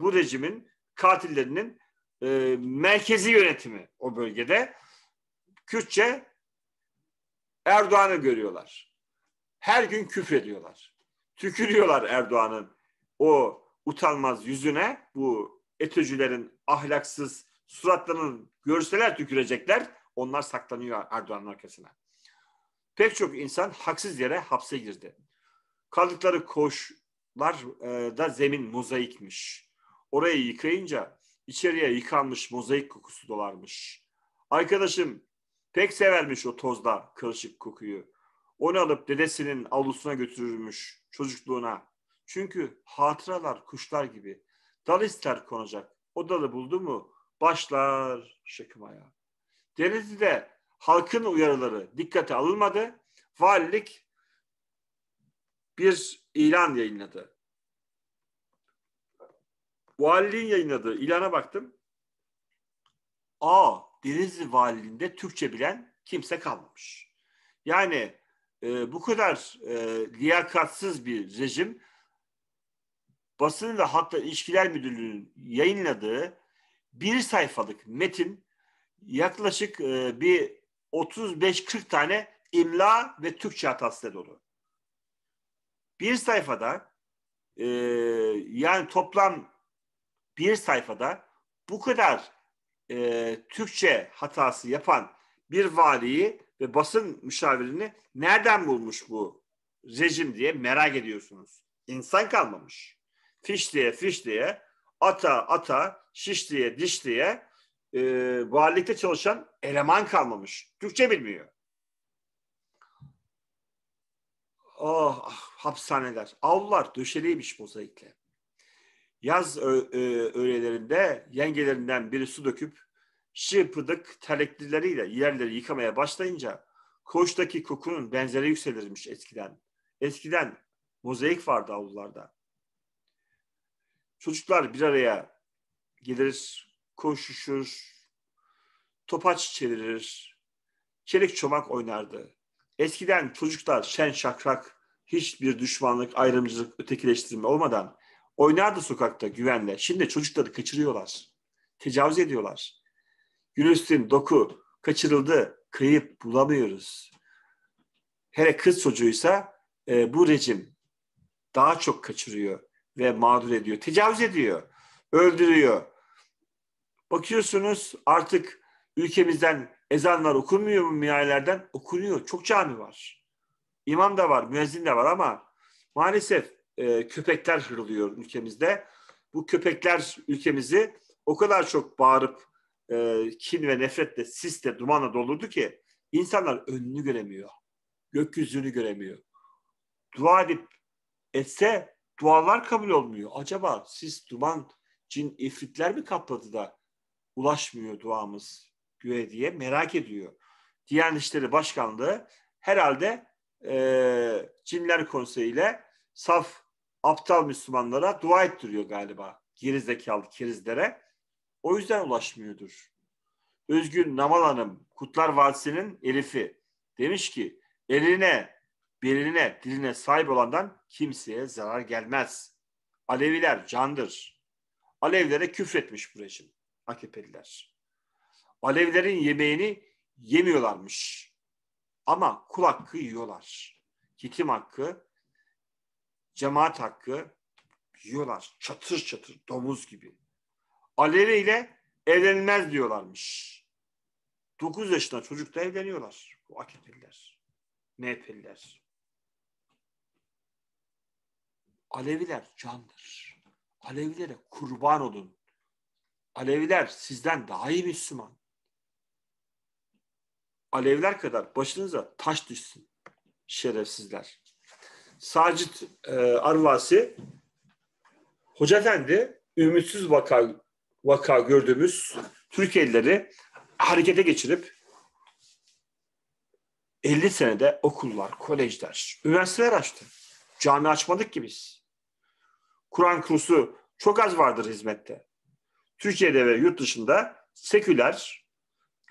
bu rejimin katillerinin e, merkezi yönetimi o bölgede. Kürtçe Erdoğan'ı görüyorlar. Her gün küfrediyorlar. Tükürüyorlar Erdoğan'ın o utanmaz yüzüne bu etöcülerin ahlaksız suratlarının görseler tükürecekler. Onlar saklanıyor Erdoğan'ın arkasına. Pek çok insan haksız yere hapse girdi. Kaldıkları koşlar e, da zemin mozaikmiş. Orayı yıkayınca içeriye yıkanmış mozaik kokusu dolarmış. Arkadaşım pek severmiş o tozda kılışık kokuyu. Onu alıp dedesinin avlusuna götürürmüş çocukluğuna. Çünkü hatıralar kuşlar gibi. Dal ister konacak. O dalı buldu mu başlar şıkmaya. Denizli'de halkın uyarıları dikkate alınmadı. Valilik bir ilan yayınladı. Valiliğin yayınladığı ilana baktım. A. Denizli Valiliğinde Türkçe bilen kimse kalmamış. Yani e, bu kadar e, liyakatsız bir rejim Basın ve Hatta İlişkiler Müdürlüğü'nün yayınladığı bir sayfalık metin yaklaşık e, bir 35-40 tane imla ve Türkçe hatasıyla dolu. Bir sayfada e, yani toplam bir sayfada bu kadar e, Türkçe hatası yapan bir valiyi ve basın müşavirini nereden bulmuş bu rejim diye merak ediyorsunuz. İnsan kalmamış fiş diye fiş diye, ata ata, şiş diye diş diye e, valilikte çalışan eleman kalmamış. Türkçe bilmiyor. Oh, ah, hapishaneler, avlar döşeliymiş mozaikle. Yaz ö- e, öğlelerinde yengelerinden biri su döküp şıpıdık terlikleriyle yerleri yıkamaya başlayınca koştaki kokunun benzeri yükselirmiş eskiden. Eskiden mozaik vardı avlularda. Çocuklar bir araya gelir, koşuşur, topaç çevirir, çelik çomak oynardı. Eskiden çocuklar şen şakrak, hiçbir düşmanlık, ayrımcılık, ötekileştirme olmadan oynardı sokakta güvenle. Şimdi çocukları kaçırıyorlar, tecavüz ediyorlar. Gülistin doku kaçırıldı, kayıp bulamıyoruz. Hele kız çocuğuysa e, bu rejim daha çok kaçırıyor ve mağdur ediyor. Tecavüz ediyor, öldürüyor. Bakıyorsunuz artık ülkemizden ezanlar okunmuyor mu minarelerden? Okunuyor. Çok cami var. İmam da var, müezzin de var ama maalesef e, köpekler hırlıyor ülkemizde. Bu köpekler ülkemizi o kadar çok bağırıp e, kin ve nefretle, sisle, dumanla doldurdu ki insanlar önünü göremiyor. Gökyüzünü göremiyor. Dua edip etse dualar kabul olmuyor. Acaba siz duman, cin, ifritler mi kapladı da ulaşmıyor duamız göğe diye merak ediyor. Diyanet İşleri Başkanlığı herhalde e, Cinler Konseyi saf aptal Müslümanlara dua ettiriyor galiba. Gerizekalı kerizlere. O yüzden ulaşmıyordur. Özgün Namal Hanım Kutlar Vadisi'nin Elif'i demiş ki eline beline, diline sahip olandan kimseye zarar gelmez. Aleviler candır. Alevlere küfretmiş bu rejim. AKP'liler. Alevlerin yemeğini yemiyorlarmış. Ama kul hakkı yiyorlar. Yetim hakkı, cemaat hakkı yiyorlar. Çatır çatır domuz gibi. Alevi ile evlenmez diyorlarmış. 9 yaşında çocukta evleniyorlar bu AKP'liler, MHP'liler. Aleviler candır. Alevilere kurban olun. Aleviler sizden daha iyi Müslüman. Alevler kadar başınıza taş düşsün şerefsizler. Sacit e, Arvasi Hoca Efendi ümitsiz vaka, vaka gördüğümüz Türkiye'lileri harekete geçirip 50 senede okullar, kolejler, üniversiteler açtı. Cami açmadık ki biz. Kur'an kursu çok az vardır hizmette. Türkiye'de ve yurt dışında seküler,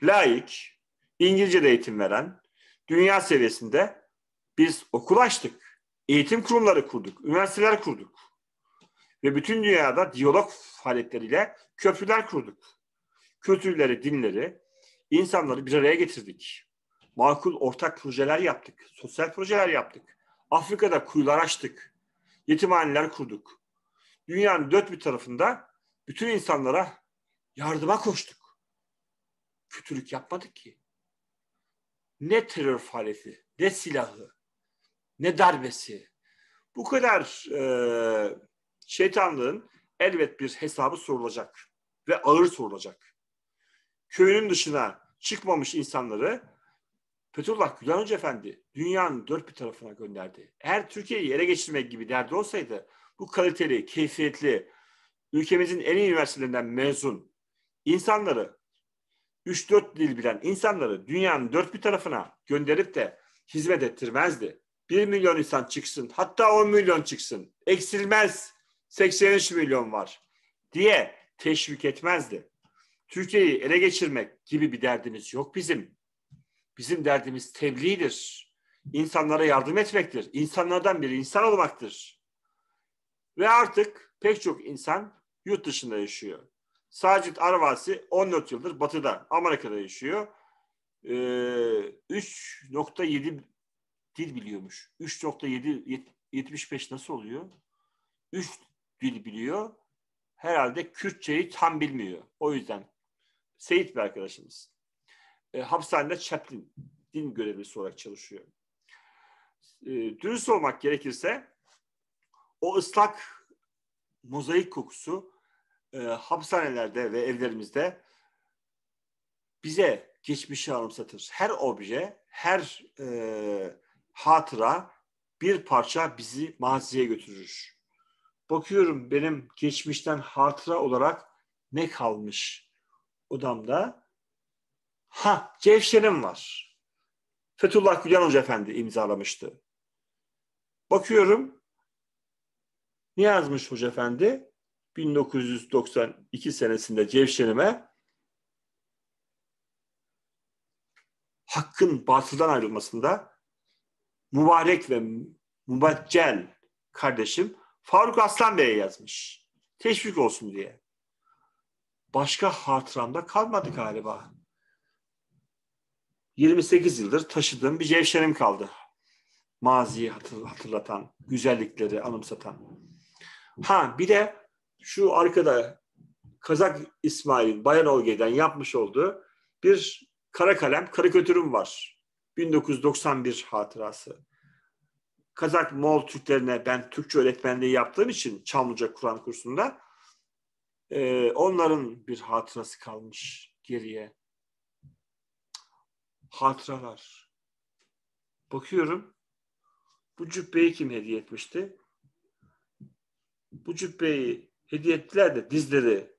laik, İngilizce'de eğitim veren, dünya seviyesinde biz okul açtık. Eğitim kurumları kurduk, üniversiteler kurduk. Ve bütün dünyada diyalog faaliyetleriyle köprüler kurduk. Kültürleri, dinleri, insanları bir araya getirdik. Makul ortak projeler yaptık, sosyal projeler yaptık. Afrika'da kuyular açtık, yetimhaneler kurduk dünyanın dört bir tarafında bütün insanlara yardıma koştuk. Kötülük yapmadık ki. Ne terör faaliyeti, ne silahı, ne darbesi. Bu kadar e, şeytanlığın elbet bir hesabı sorulacak ve ağır sorulacak. Köyünün dışına çıkmamış insanları Fethullah Gülen Hoca Efendi dünyanın dört bir tarafına gönderdi. Eğer Türkiye'yi yere geçirmek gibi derdi olsaydı bu kaliteli, keyfiyetli, ülkemizin en iyi üniversitelerinden mezun insanları 3-4 dil bilen insanları dünyanın dört bir tarafına gönderip de hizmet ettirmezdi. 1 milyon insan çıksın, hatta 10 milyon çıksın, eksilmez 83 milyon var diye teşvik etmezdi. Türkiye'yi ele geçirmek gibi bir derdimiz yok bizim. Bizim derdimiz tebliğdir. İnsanlara yardım etmektir. İnsanlardan bir insan olmaktır. Ve artık pek çok insan yurt dışında yaşıyor. Sacit Arvasi 14 yıldır batıda, Amerika'da yaşıyor. Ee, 3.7 dil biliyormuş. 3.7 75 nasıl oluyor? 3 dil biliyor. Herhalde Kürtçeyi tam bilmiyor. O yüzden Seyit bir arkadaşımız. E, hapishanede Chaplin din görevlisi olarak çalışıyor. E, dürüst olmak gerekirse o ıslak mozaik kokusu e, hapishanelerde ve evlerimizde bize geçmişi anımsatır. Her obje, her e, hatıra bir parça bizi maziye götürür. Bakıyorum benim geçmişten hatıra olarak ne kalmış odamda? Ha, Cevşen'im var. Fethullah Gülen Hoca Efendi imzalamıştı. Bakıyorum ne yazmış Hoca Efendi? 1992 senesinde Cevşen'ime hakkın batıldan ayrılmasında mübarek ve mübaccel kardeşim Faruk Aslan Bey'e yazmış. Teşvik olsun diye. Başka hatıramda kalmadı galiba. 28 yıldır taşıdığım bir cevşenim kaldı. Maziyi hatırlatan, güzellikleri anımsatan. Ha bir de şu arkada Kazak İsmail'in Bayan Olge'den yapmış olduğu bir kara kalem karikatürüm var. 1991 hatırası. Kazak Moğol Türklerine ben Türkçe öğretmenliği yaptığım için Çamlıca Kur'an kursunda e, onların bir hatırası kalmış geriye. Hatıralar. Bakıyorum bu cübbeyi kim hediye etmişti? bu cübbeyi hediye ettiler de dizleri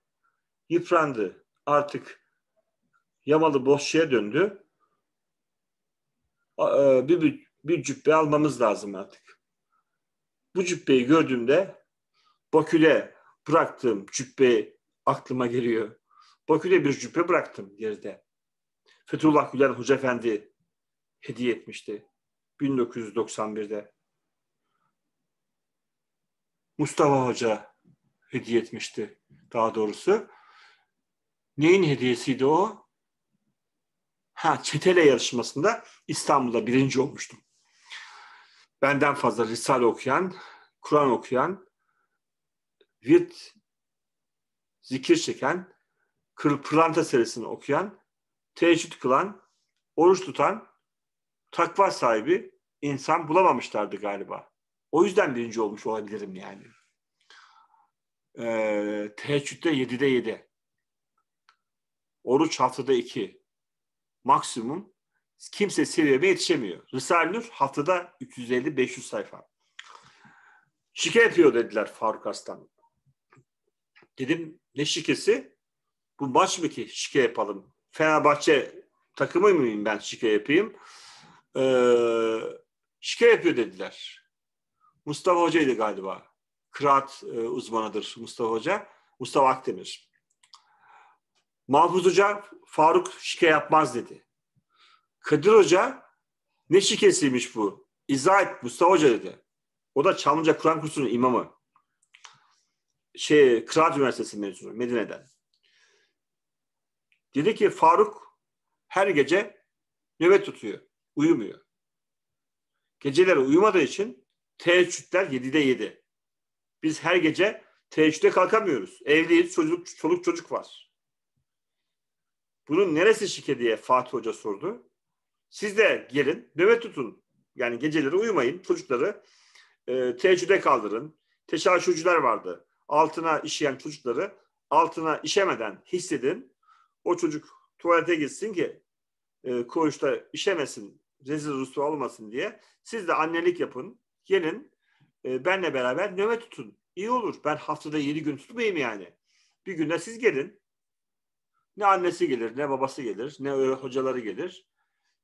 yıprandı. Artık yamalı boşçuya döndü. E, bir, bir, bir cübbe almamız lazım artık. Bu cübbeyi gördüğümde Bakü'de bıraktığım cübbe aklıma geliyor. Bakü'de bir cübbe bıraktım geride. Fethullah Gülen Hoca Efendi hediye etmişti 1991'de. Mustafa Hoca hediye etmişti daha doğrusu. Neyin hediyesiydi o? Ha çetele yarışmasında İstanbul'da birinci olmuştum. Benden fazla Risale okuyan, Kur'an okuyan, virt, zikir çeken, pırlanta serisini okuyan, teheccüd kılan, oruç tutan, takva sahibi insan bulamamışlardı galiba. O yüzden birinci olmuş olabilirim yani. Ee, teheccüde yedide yedi. Oruç haftada iki. Maksimum kimse seviyeme yetişemiyor. Risale Nur haftada 350-500 sayfa. Şike yapıyor dediler Faruk Aslan. Dedim ne şikesi? Bu maç mı ki şike yapalım? Fenerbahçe takımı mıyım ben şike yapayım? Ee, şike yapıyor dediler. Mustafa Hoca'ydı galiba. Kıraat e, uzmanıdır Mustafa Hoca. Mustafa Akdemir. Mahfuz Hoca Faruk şike yapmaz dedi. Kadir Hoca ne şikesiymiş bu? İzah et Mustafa Hoca dedi. O da Çamlıca Kur'an kursunun imamı. Şey, Kıraat Üniversitesi mezunu Medine'den. Dedi ki Faruk her gece nöbet tutuyor. Uyumuyor. Geceleri uyumadığı için Teheccüdler 7'de 7. Biz her gece teheccüde kalkamıyoruz. Evliyiz, çocuk, çoluk çocuk var. Bunun neresi şike diye Fatih Hoca sordu. Siz de gelin, nöbet tutun. Yani geceleri uyumayın, çocukları e, teheccüde kaldırın. Teşarşucular vardı. Altına işeyen çocukları altına işemeden hissedin. O çocuk tuvalete gitsin ki e, koğuşta işemesin, rezil rüsva olmasın diye. Siz de annelik yapın gelin e, benle beraber nöbet tutun. İyi olur. Ben haftada yedi gün tutmayayım yani. Bir günde siz gelin. Ne annesi gelir, ne babası gelir, ne hocaları gelir.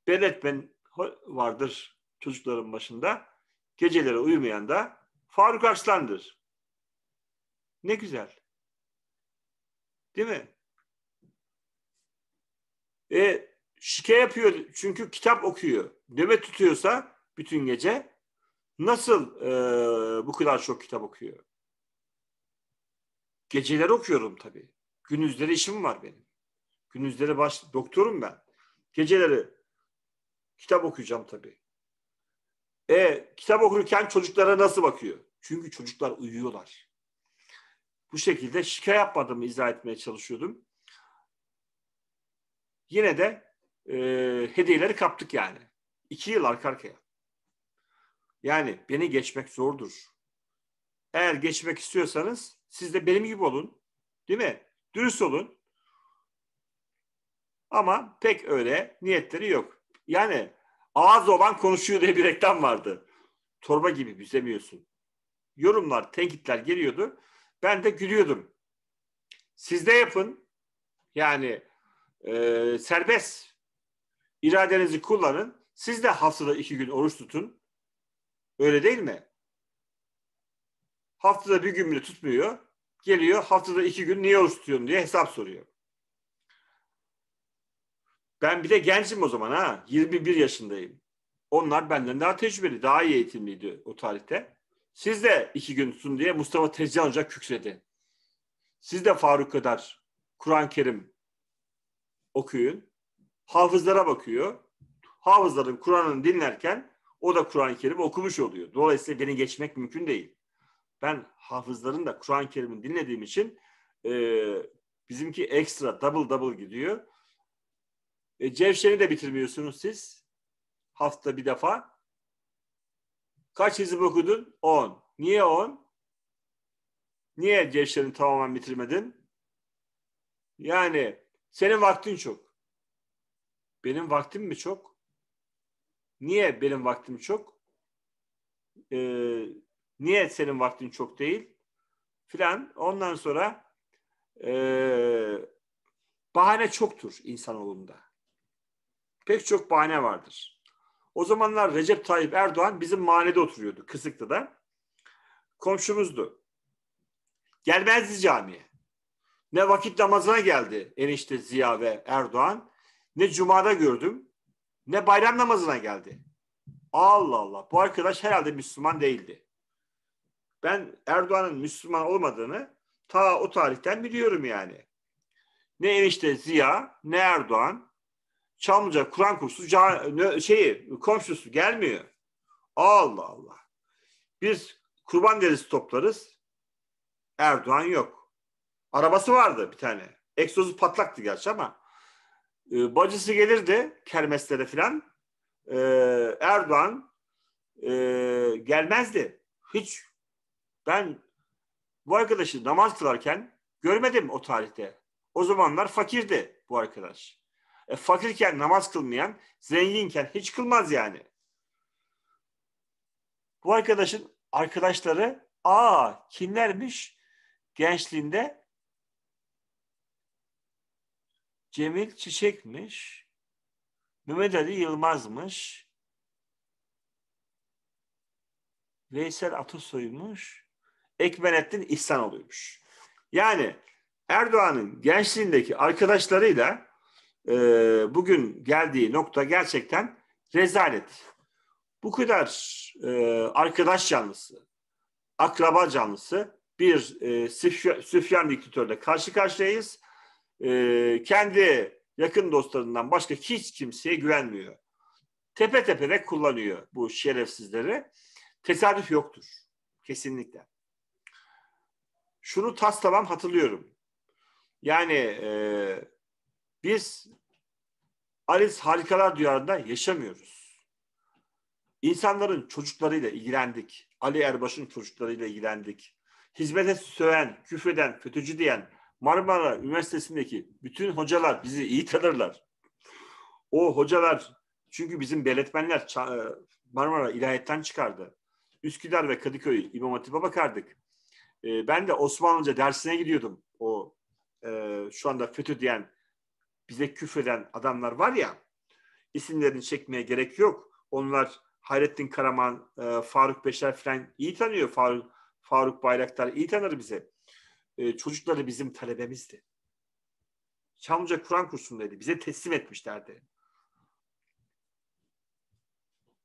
belletmen vardır çocukların başında. Geceleri uyumayan da Faruk Arslan'dır. Ne güzel. Değil mi? E, şike yapıyor çünkü kitap okuyor. Nöbet tutuyorsa bütün gece nasıl e, bu kadar çok kitap okuyor? Geceleri okuyorum tabii. Gündüzleri işim var benim. Gündüzleri baş doktorum ben. Geceleri kitap okuyacağım tabii. E kitap okurken çocuklara nasıl bakıyor? Çünkü çocuklar uyuyorlar. Bu şekilde şike yapmadım, izah etmeye çalışıyordum. Yine de e, hediyeleri kaptık yani. İki yıl arka arkaya. Yani beni geçmek zordur. Eğer geçmek istiyorsanız siz de benim gibi olun. Değil mi? Dürüst olun. Ama pek öyle niyetleri yok. Yani ağız olan konuşuyor diye bir reklam vardı. Torba gibi büzemiyorsun. Yorumlar, tenkitler geliyordu. Ben de gülüyordum. Siz de yapın. Yani e, serbest iradenizi kullanın. Siz de haftada iki gün oruç tutun. Öyle değil mi? Haftada bir gün bile tutmuyor. Geliyor haftada iki gün niye oruç tutuyorsun diye hesap soruyor. Ben bir de gençim o zaman ha. 21 yaşındayım. Onlar benden daha tecrübeli, daha iyi eğitimliydi o tarihte. Siz de iki gün tutun diye Mustafa Tezcan Hoca kükredi. Siz de Faruk kadar Kur'an-ı Kerim okuyun. Hafızlara bakıyor. Hafızların Kur'an'ını dinlerken o da Kur'an-ı Kerim okumuş oluyor. Dolayısıyla beni geçmek mümkün değil. Ben hafızların da Kur'an-ı Kerim'ini dinlediğim için e, bizimki ekstra double double gidiyor. E, Cevşen'i de bitirmiyorsunuz siz. Hafta bir defa. Kaç hizip okudun? 10. Niye 10? Niye Cevşen'i tamamen bitirmedin? Yani senin vaktin çok. Benim vaktim mi çok? Niye benim vaktim çok? E, niye senin vaktin çok değil? Filan. Ondan sonra e, bahane çoktur insanoğlunda. Pek çok bahane vardır. O zamanlar Recep Tayyip Erdoğan bizim mahallede oturuyordu Kısıklı'da. Komşumuzdu. Gelmezdi camiye. Ne vakit namazına geldi enişte Ziya ve Erdoğan. Ne cumada gördüm ne bayram namazına geldi. Allah Allah. Bu arkadaş herhalde Müslüman değildi. Ben Erdoğan'ın Müslüman olmadığını ta o tarihten biliyorum yani. Ne enişte Ziya, ne Erdoğan, Çamlıca Kur'an kursu şeyi komşusu gelmiyor. Allah Allah. Biz kurban derisi toplarız. Erdoğan yok. Arabası vardı bir tane. Egzozu patlaktı gerçi ama e, bacısı gelirdi kermeslere filan. E, Erdoğan e, gelmezdi. Hiç ben bu arkadaşı namaz kılarken görmedim o tarihte. O zamanlar fakirdi bu arkadaş. E, fakirken namaz kılmayan, zenginken hiç kılmaz yani. Bu arkadaşın arkadaşları aa kimlermiş gençliğinde Cemil Çiçek'miş. Mehmet Ali Yılmaz'mış. Veysel Atasoy'muş. Ekmenettin İhsanoğlu'ymuş. Yani Erdoğan'ın gençliğindeki arkadaşlarıyla e, bugün geldiği nokta gerçekten rezalet. Bu kadar e, arkadaş canlısı, akraba canlısı bir e, Süfyan, diktatörle karşı karşıyayız e, kendi yakın dostlarından başka hiç kimseye güvenmiyor. Tepe tepe de kullanıyor bu şerefsizleri. Tesadüf yoktur. Kesinlikle. Şunu tas taslaman hatırlıyorum. Yani e, biz Alice Harikalar Diyarı'nda yaşamıyoruz. İnsanların çocuklarıyla ilgilendik. Ali Erbaş'ın çocuklarıyla ilgilendik. Hizmete söven, küfreden, kötücü diyen Marmara Üniversitesi'ndeki bütün hocalar bizi iyi tanırlar. O hocalar çünkü bizim belletmenler e, Marmara İlahiyat'tan çıkardı. Üsküdar ve Kadıköy İmam Hatip'e bakardık. E, ben de Osmanlıca dersine gidiyordum. O e, şu anda FETÖ diyen, bize küfreden adamlar var ya, isimlerini çekmeye gerek yok. Onlar Hayrettin Karaman, Faruk Beşer falan iyi tanıyor. Faruk, Faruk Bayraktar iyi tanır bize e, çocukları bizim talebemizdi. Çamlıca Kur'an kursundaydı. Bize teslim etmişlerdi.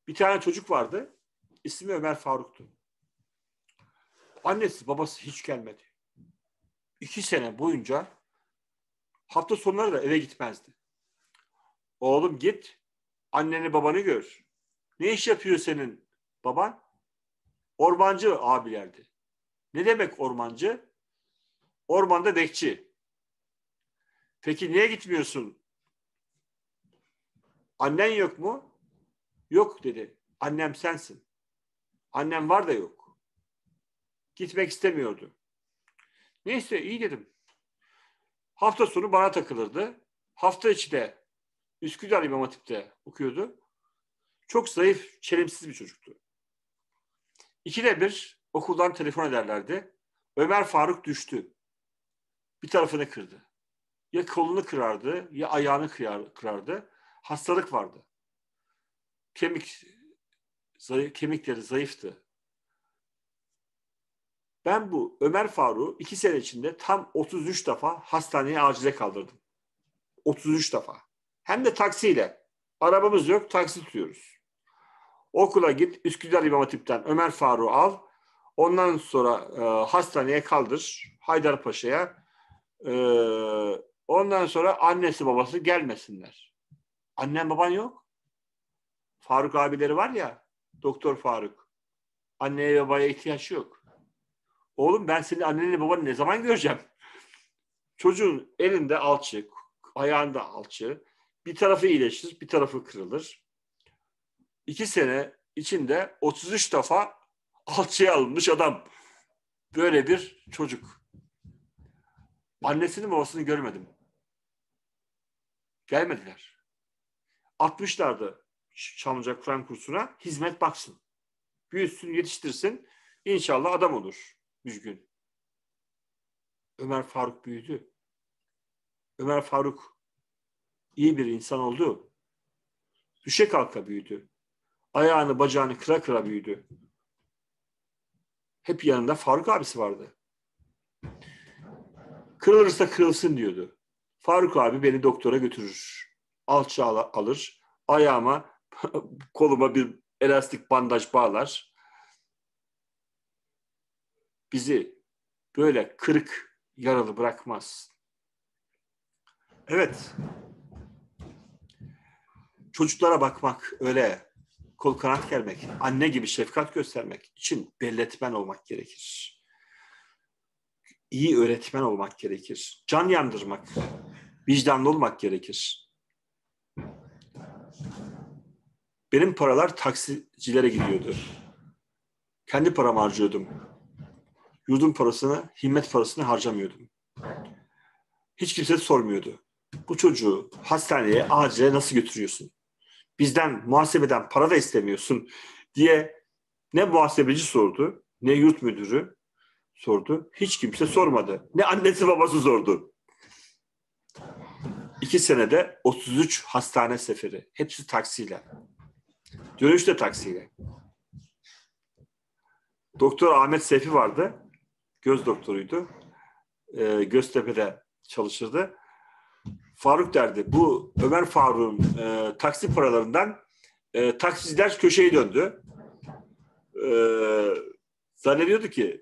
Bir tane çocuk vardı. İsmi Ömer Faruk'tu. Annesi babası hiç gelmedi. İki sene boyunca hafta sonları da eve gitmezdi. Oğlum git anneni babanı gör. Ne iş yapıyor senin baban? Ormancı abilerdi. Ne demek ormancı? Ormanda bekçi. Peki niye gitmiyorsun? Annen yok mu? Yok dedi. Annem sensin. Annem var da yok. Gitmek istemiyordu. Neyse iyi dedim. Hafta sonu bana takılırdı. Hafta içi de Üsküdar İmam Hatip'te okuyordu. Çok zayıf, çelimsiz bir çocuktu. İkide bir okuldan telefon ederlerdi. Ömer Faruk düştü bir tarafını kırdı. Ya kolunu kırardı ya ayağını kıyar, kırardı. Hastalık vardı. Kemik zayıf, kemikleri zayıftı. Ben bu Ömer Faruk iki sene içinde tam 33 defa hastaneye acile kaldırdım. 33 defa. Hem de taksiyle. Arabamız yok taksi tutuyoruz. Okula git Üsküdar İmam Hatip'ten Ömer Faruk'u al. Ondan sonra e, hastaneye kaldır Haydarpaşa'ya. Ee, ondan sonra annesi babası gelmesinler. Annen baban yok. Faruk abileri var ya, Doktor Faruk. Anneye babaya ihtiyaç yok. Oğlum ben seni annenle babanı ne zaman göreceğim? Çocuğun elinde alçı, ayağında alçı. Bir tarafı iyileşir, bir tarafı kırılır. İki sene içinde 33 defa alçıya alınmış adam. Böyle bir çocuk. Annesini babasını görmedim. Gelmediler. 60'larda Çamlıca Kur'an kursuna hizmet baksın. Büyüsün, yetiştirsin. İnşallah adam olur bir Ömer Faruk büyüdü. Ömer Faruk iyi bir insan oldu. Düşe kalka büyüdü. Ayağını bacağını kıra kıra büyüdü. Hep yanında Faruk abisi vardı. Kırılırsa kırılsın diyordu. Faruk abi beni doktora götürür. alçağı alır. Ayağıma, koluma bir elastik bandaj bağlar. Bizi böyle kırık yaralı bırakmaz. Evet. Çocuklara bakmak öyle kol kanat germek, anne gibi şefkat göstermek için belletmen olmak gerekir iyi öğretmen olmak gerekir. Can yandırmak, vicdanlı olmak gerekir. Benim paralar taksicilere gidiyordu. Kendi paramı harcıyordum. Yurdum parasını, himmet parasını harcamıyordum. Hiç kimse sormuyordu. Bu çocuğu hastaneye, acile nasıl götürüyorsun? Bizden, muhasebeden para da istemiyorsun diye ne muhasebeci sordu, ne yurt müdürü, sordu? Hiç kimse sormadı. Ne annesi babası sordu. İki senede 33 hastane seferi. Hepsi taksiyle. Dönüş de taksiyle. Doktor Ahmet Seyfi vardı. Göz doktoruydu. Ee, Göztepe'de çalışırdı. Faruk derdi. Bu Ömer Faruk'un e, taksi paralarından e, taksiciler köşeyi döndü. E, zannediyordu ki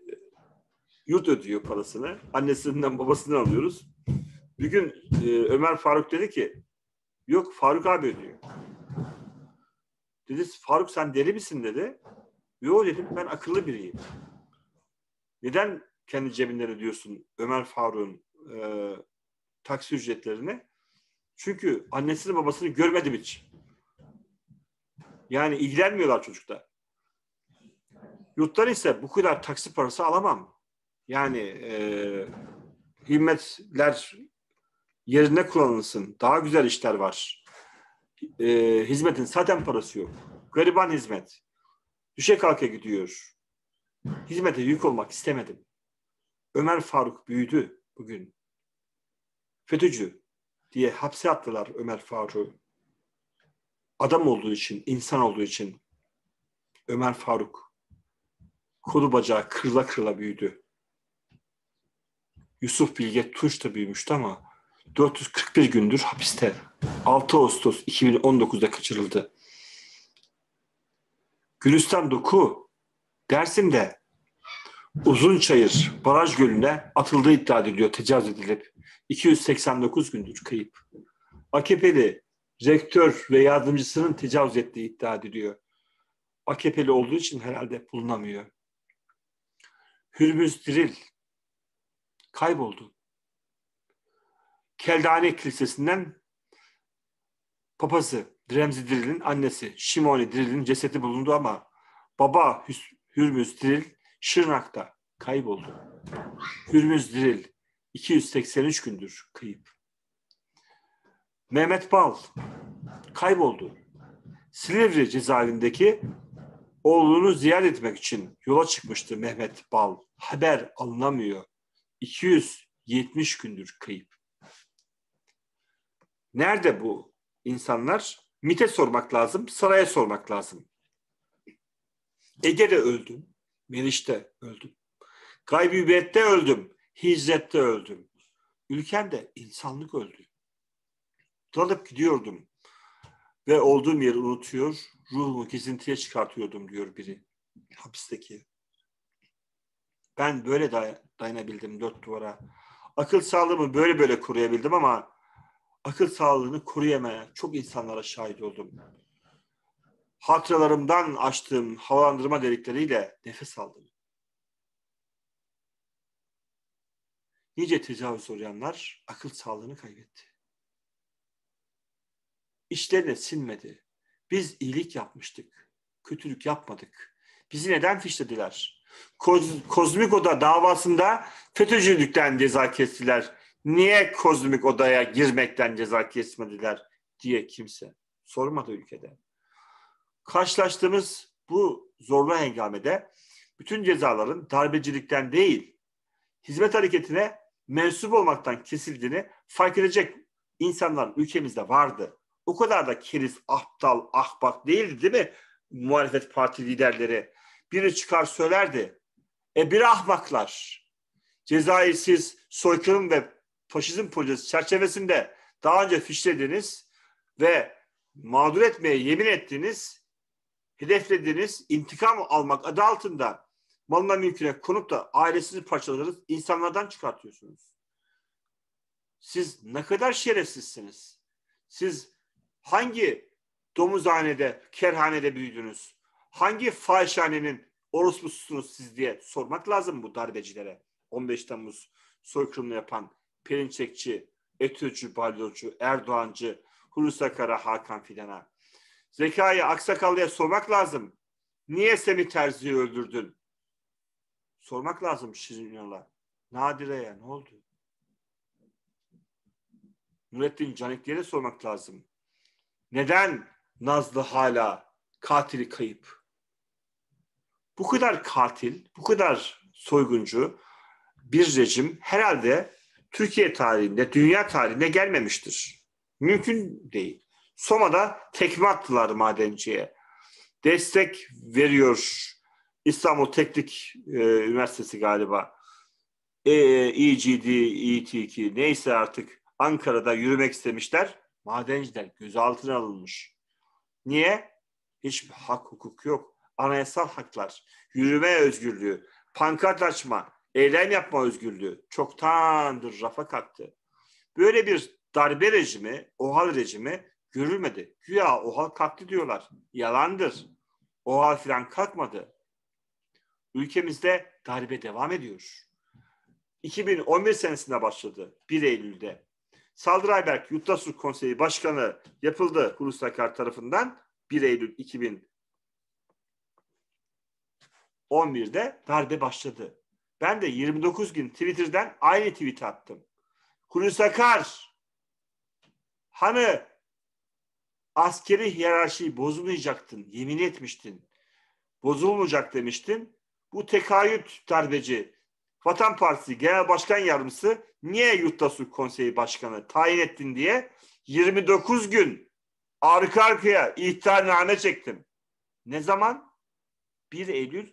yurt ödüyor parasını. Annesinden babasından alıyoruz. Bir gün e, Ömer Faruk dedi ki yok Faruk abi ödüyor. Dedi Faruk sen deli misin dedi. Yok dedim ben akıllı biriyim. Neden kendi cebinden ödüyorsun Ömer Faruk'un e, taksi ücretlerini? Çünkü annesini babasını görmedim hiç. Yani ilgilenmiyorlar çocukta. Yurtlar ise bu kadar taksi parası alamam. Yani e, himmetler yerine kullanılsın. Daha güzel işler var. E, hizmetin zaten parası yok. Gariban hizmet. Düşe kalka gidiyor. Hizmete yük olmak istemedim. Ömer Faruk büyüdü bugün. FETÖ'cü diye hapse attılar Ömer Faruk'u. Adam olduğu için, insan olduğu için Ömer Faruk kolu bacağı kırla kırla büyüdü. Yusuf Bilge Tunç da büyümüştü ama 441 gündür hapiste. 6 Ağustos 2019'da kaçırıldı. Gülistan Doku Dersim'de çayır Baraj Gölü'ne atıldığı iddia ediliyor tecavüz edilip. 289 gündür kayıp. AKP'li rektör ve yardımcısının tecavüz ettiği iddia ediliyor. AKP'li olduğu için herhalde bulunamıyor. Hürmüz Diril kayboldu. Keldane Kilisesi'nden Papası Remzi Diril'in annesi Şimoni Diril'in cesedi bulundu ama baba Hürmüz Diril Şırnak'ta kayboldu. Hürmüz Diril 283 gündür kayıp. Mehmet Bal kayboldu. Silivri cezaevindeki oğlunu ziyaret etmek için yola çıkmıştı Mehmet Bal. Haber alınamıyor. 270 gündür kayıp. Nerede bu insanlar? MIT'e sormak lazım, saraya sormak lazım. Ege'de öldüm, Meriç'te öldüm. Gaybübette öldüm, Hicret'te öldüm. Ülkemde insanlık öldü. Dalıp gidiyordum ve olduğum yeri unutuyor, ruhumu gizintiye çıkartıyordum diyor biri hapisteki. Ben böyle daha dayanabildim dört duvara. Akıl sağlığımı böyle böyle koruyabildim ama akıl sağlığını koruyamaya çok insanlara şahit oldum. Hatıralarımdan açtığım havalandırma delikleriyle nefes aldım. Nice tecavüz uğrayanlar akıl sağlığını kaybetti. İşlerine sinmedi. Biz iyilik yapmıştık. Kötülük yapmadık. Bizi neden fişlediler? Koz, Kozmik Oda davasında FETÖ'cülükten ceza kestiler. Niye Kozmik Oda'ya girmekten ceza kesmediler diye kimse sormadı ülkede. Karşılaştığımız bu zorlu hengamede bütün cezaların darbecilikten değil, hizmet hareketine mensup olmaktan kesildiğini fark edecek insanlar ülkemizde vardı. O kadar da keriz, aptal, ahbap değildi değil mi muhalefet parti liderleri? biri çıkar söylerdi. E bir ahmaklar. Cezayir siz soykırım ve faşizm projesi çerçevesinde daha önce fişlediniz ve mağdur etmeye yemin ettiniz, hedeflediniz, intikam almak adı altında malına mülküne konup da ailesini parçaladınız, insanlardan çıkartıyorsunuz. Siz ne kadar şerefsizsiniz. Siz hangi domuzhanede, kerhanede büyüdünüz? hangi fahişhanenin orospusunuz siz diye sormak lazım bu darbecilere. 15 Temmuz soykırımını yapan Perinçekçi, Etücü, Balyocu, Erdoğancı, Hulusi Akar'a, Hakan Fidan'a. Zekayı Aksakallı'ya sormak lazım. Niye Semih Terzi'yi öldürdün? Sormak lazım Şirin Ünal'a. Nadire'ye ne oldu? Nurettin Canikli'ye de sormak lazım. Neden Nazlı hala katili kayıp? Bu kadar katil, bu kadar soyguncu bir rejim herhalde Türkiye tarihinde, dünya tarihinde gelmemiştir. Mümkün değil. Soma'da tekme attılar madenciye. Destek veriyor İstanbul Teknik e, Üniversitesi galiba. E, EGD, ETK neyse artık Ankara'da yürümek istemişler. Madenciler gözaltına alınmış. Niye? Hiçbir hak hukuk yok anayasal haklar, yürüme özgürlüğü, pankart açma, eylem yapma özgürlüğü çoktandır rafa kalktı. Böyle bir darbe rejimi, OHAL rejimi görülmedi. Güya OHAL kalktı diyorlar. Yalandır. OHAL filan kalkmadı. Ülkemizde darbe devam ediyor. 2011 senesinde başladı 1 Eylül'de. Saldırı Ayberk Yurttaşlık Konseyi Başkanı yapıldı Hulusi Akar tarafından 1 Eylül 2000 11'de darbe başladı. Ben de 29 gün Twitter'dan aynı tweet attım. Hulusi Akar Hanı askeri hiyerarşiyi bozulmayacaktın, yemin etmiştin. Bozulmayacak demiştin. Bu tekayüt darbeci Vatan Partisi Genel Başkan Yardımcısı niye Yurtta Konseyi Başkanı tayin ettin diye 29 gün arka arkaya ihtarname çektim. Ne zaman? 1 Eylül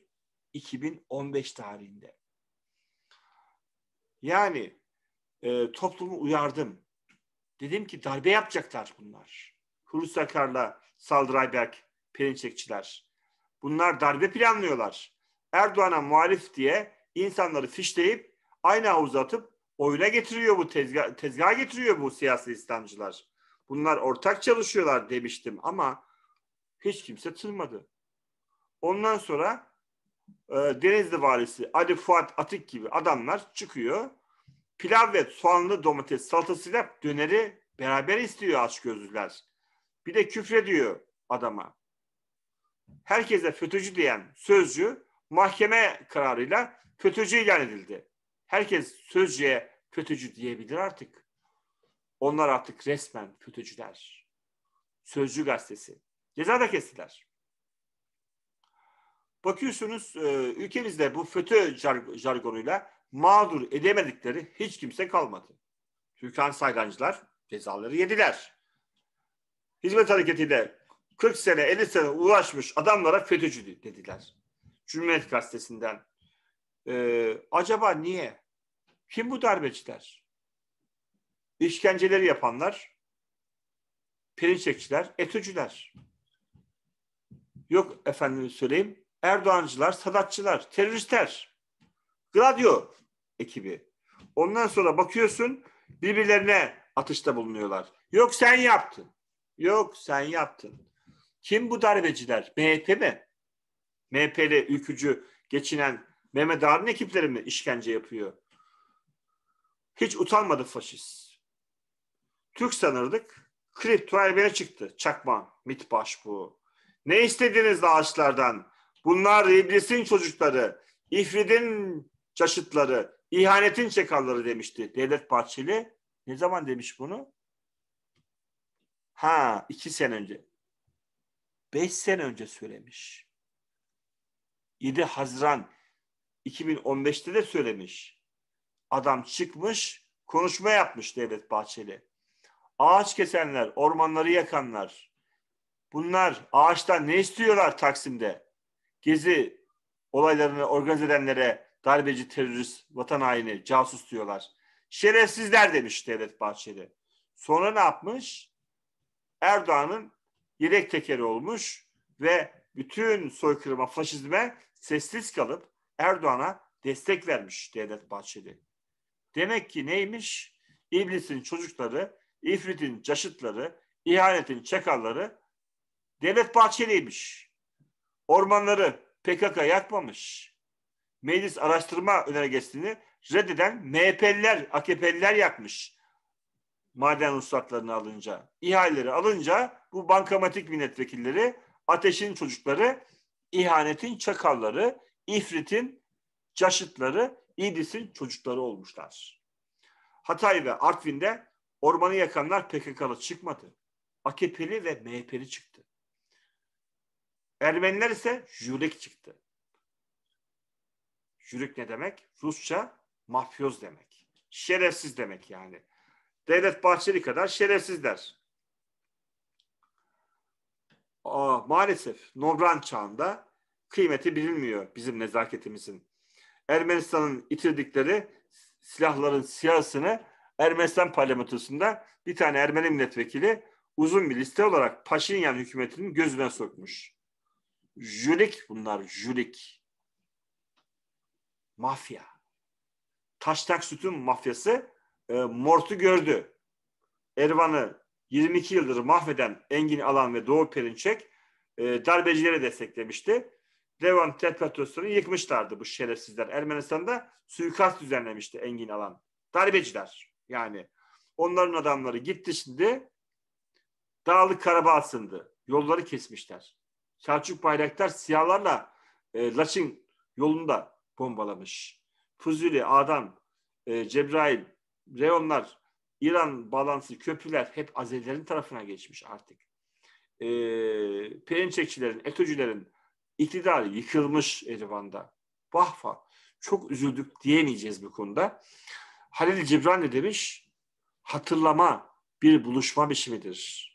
2015 tarihinde. Yani e, toplumu uyardım. Dedim ki darbe yapacaklar bunlar. Hulusi Akar'la Saldrayberk, Perinçekçiler. Bunlar darbe planlıyorlar. Erdoğan'a muhalif diye insanları fişleyip aynı havuza atıp oyuna getiriyor bu tezgah, tezgaha getiriyor bu siyasi İslamcılar. Bunlar ortak çalışıyorlar demiştim ama hiç kimse tırmadı. Ondan sonra ee, Denizli valisi Ali Fuat Atik gibi adamlar çıkıyor. Pilav ve soğanlı domates salatasıyla döneri beraber istiyor açgözlüler. Bir de küfrediyor adama. Herkese FETÖ'cü diyen sözcü mahkeme kararıyla FETÖ'cü ilan edildi. Herkes sözcüye FETÖ'cü diyebilir artık. Onlar artık resmen FETÖ'cüler. Sözcü gazetesi. Ceza da kestiler. Bakıyorsunuz e, ülkemizde bu FETÖ jar jargonuyla mağdur edemedikleri hiç kimse kalmadı. Türkan saylancılar cezaları yediler. Hizmet hareketiyle 40 sene 50 sene uğraşmış adamlara FETÖ'cü dediler. Cumhuriyet Gazetesi'nden. Ee, acaba niye? Kim bu darbeciler? İşkenceleri yapanlar, pirinç etöcüler. Yok efendim söyleyeyim, Erdoğancılar, Sadatçılar, teröristler, Gladio ekibi. Ondan sonra bakıyorsun birbirlerine atışta bulunuyorlar. Yok sen yaptın. Yok sen yaptın. Kim bu darbeciler? MHP mi? MHP'li ülkücü geçinen Mehmet Ağar'ın ekipleri mi işkence yapıyor? Hiç utanmadı faşist. Türk sanırdık. Kripto elbine çıktı. Çakma, mitbaş bu. Ne istediniz ağaçlardan? Bunlar iblisin çocukları, ifridin çaşıtları, ihanetin çakalları demişti Devlet Bahçeli. Ne zaman demiş bunu? Ha iki sene önce. Beş sene önce söylemiş. 7 Haziran 2015'te de söylemiş. Adam çıkmış konuşma yapmış Devlet Bahçeli. Ağaç kesenler, ormanları yakanlar. Bunlar ağaçtan ne istiyorlar Taksim'de? Gezi olaylarını organize edenlere darbeci, terörist, vatan haini, casus diyorlar. Şerefsizler demiş Devlet Bahçeli. Sonra ne yapmış? Erdoğan'ın yedek tekeri olmuş ve bütün soykırıma, faşizme sessiz kalıp Erdoğan'a destek vermiş Devlet Bahçeli. Demek ki neymiş? İblisin çocukları, ifritin caşıtları, ihanetin çakalları Devlet Bahçeli'ymiş. Ormanları PKK yakmamış. Meclis araştırma önergesini reddeden MHP'liler, AKP'liler yakmış. Maden ruhsatlarını alınca, ihaleleri alınca bu bankamatik milletvekilleri, ateşin çocukları, ihanetin çakalları, ifritin caşıtları, İdis'in çocukları olmuşlar. Hatay ve Artvin'de ormanı yakanlar PKK'lı çıkmadı. AKP'li ve MHP'li çıktı. Ermeniler ise Jurek çıktı. Jurek ne demek? Rusça mafyoz demek. Şerefsiz demek yani. Devlet Bahçeli kadar şerefsizler. Aa, maalesef Novran çağında kıymeti bilinmiyor bizim nezaketimizin. Ermenistan'ın itirdikleri silahların siyasını Ermenistan parlamentosunda bir tane Ermeni milletvekili uzun bir liste olarak Paşinyan hükümetinin gözüne sokmuş. Jürik bunlar jürik. Mafya. Taştak sütün mafyası e, Mort'u gördü. Ervan'ı 22 yıldır mahveden Engin Alan ve Doğu Perinçek e, darbecileri desteklemişti. Devam Tepetros'unu yıkmışlardı bu şerefsizler. Ermenistan'da suikast düzenlemişti Engin Alan. Darbeciler yani. Onların adamları gitti şimdi Dağlık Karabağ sındı. Yolları kesmişler. Selçuk Bayraktar siyahlarla e, Laçin yolunda bombalamış. Fuzuli, Adam, e, Cebrail, Reyonlar, İran bağlantısı köprüler hep Azerilerin tarafına geçmiş artık. E, Perinçekçilerin, ETÖ'cülerin iktidarı yıkılmış Erivan'da. Vahva. Çok üzüldük diyemeyeceğiz bu konuda. Halil Cibran ne demiş? Hatırlama bir buluşma biçimidir.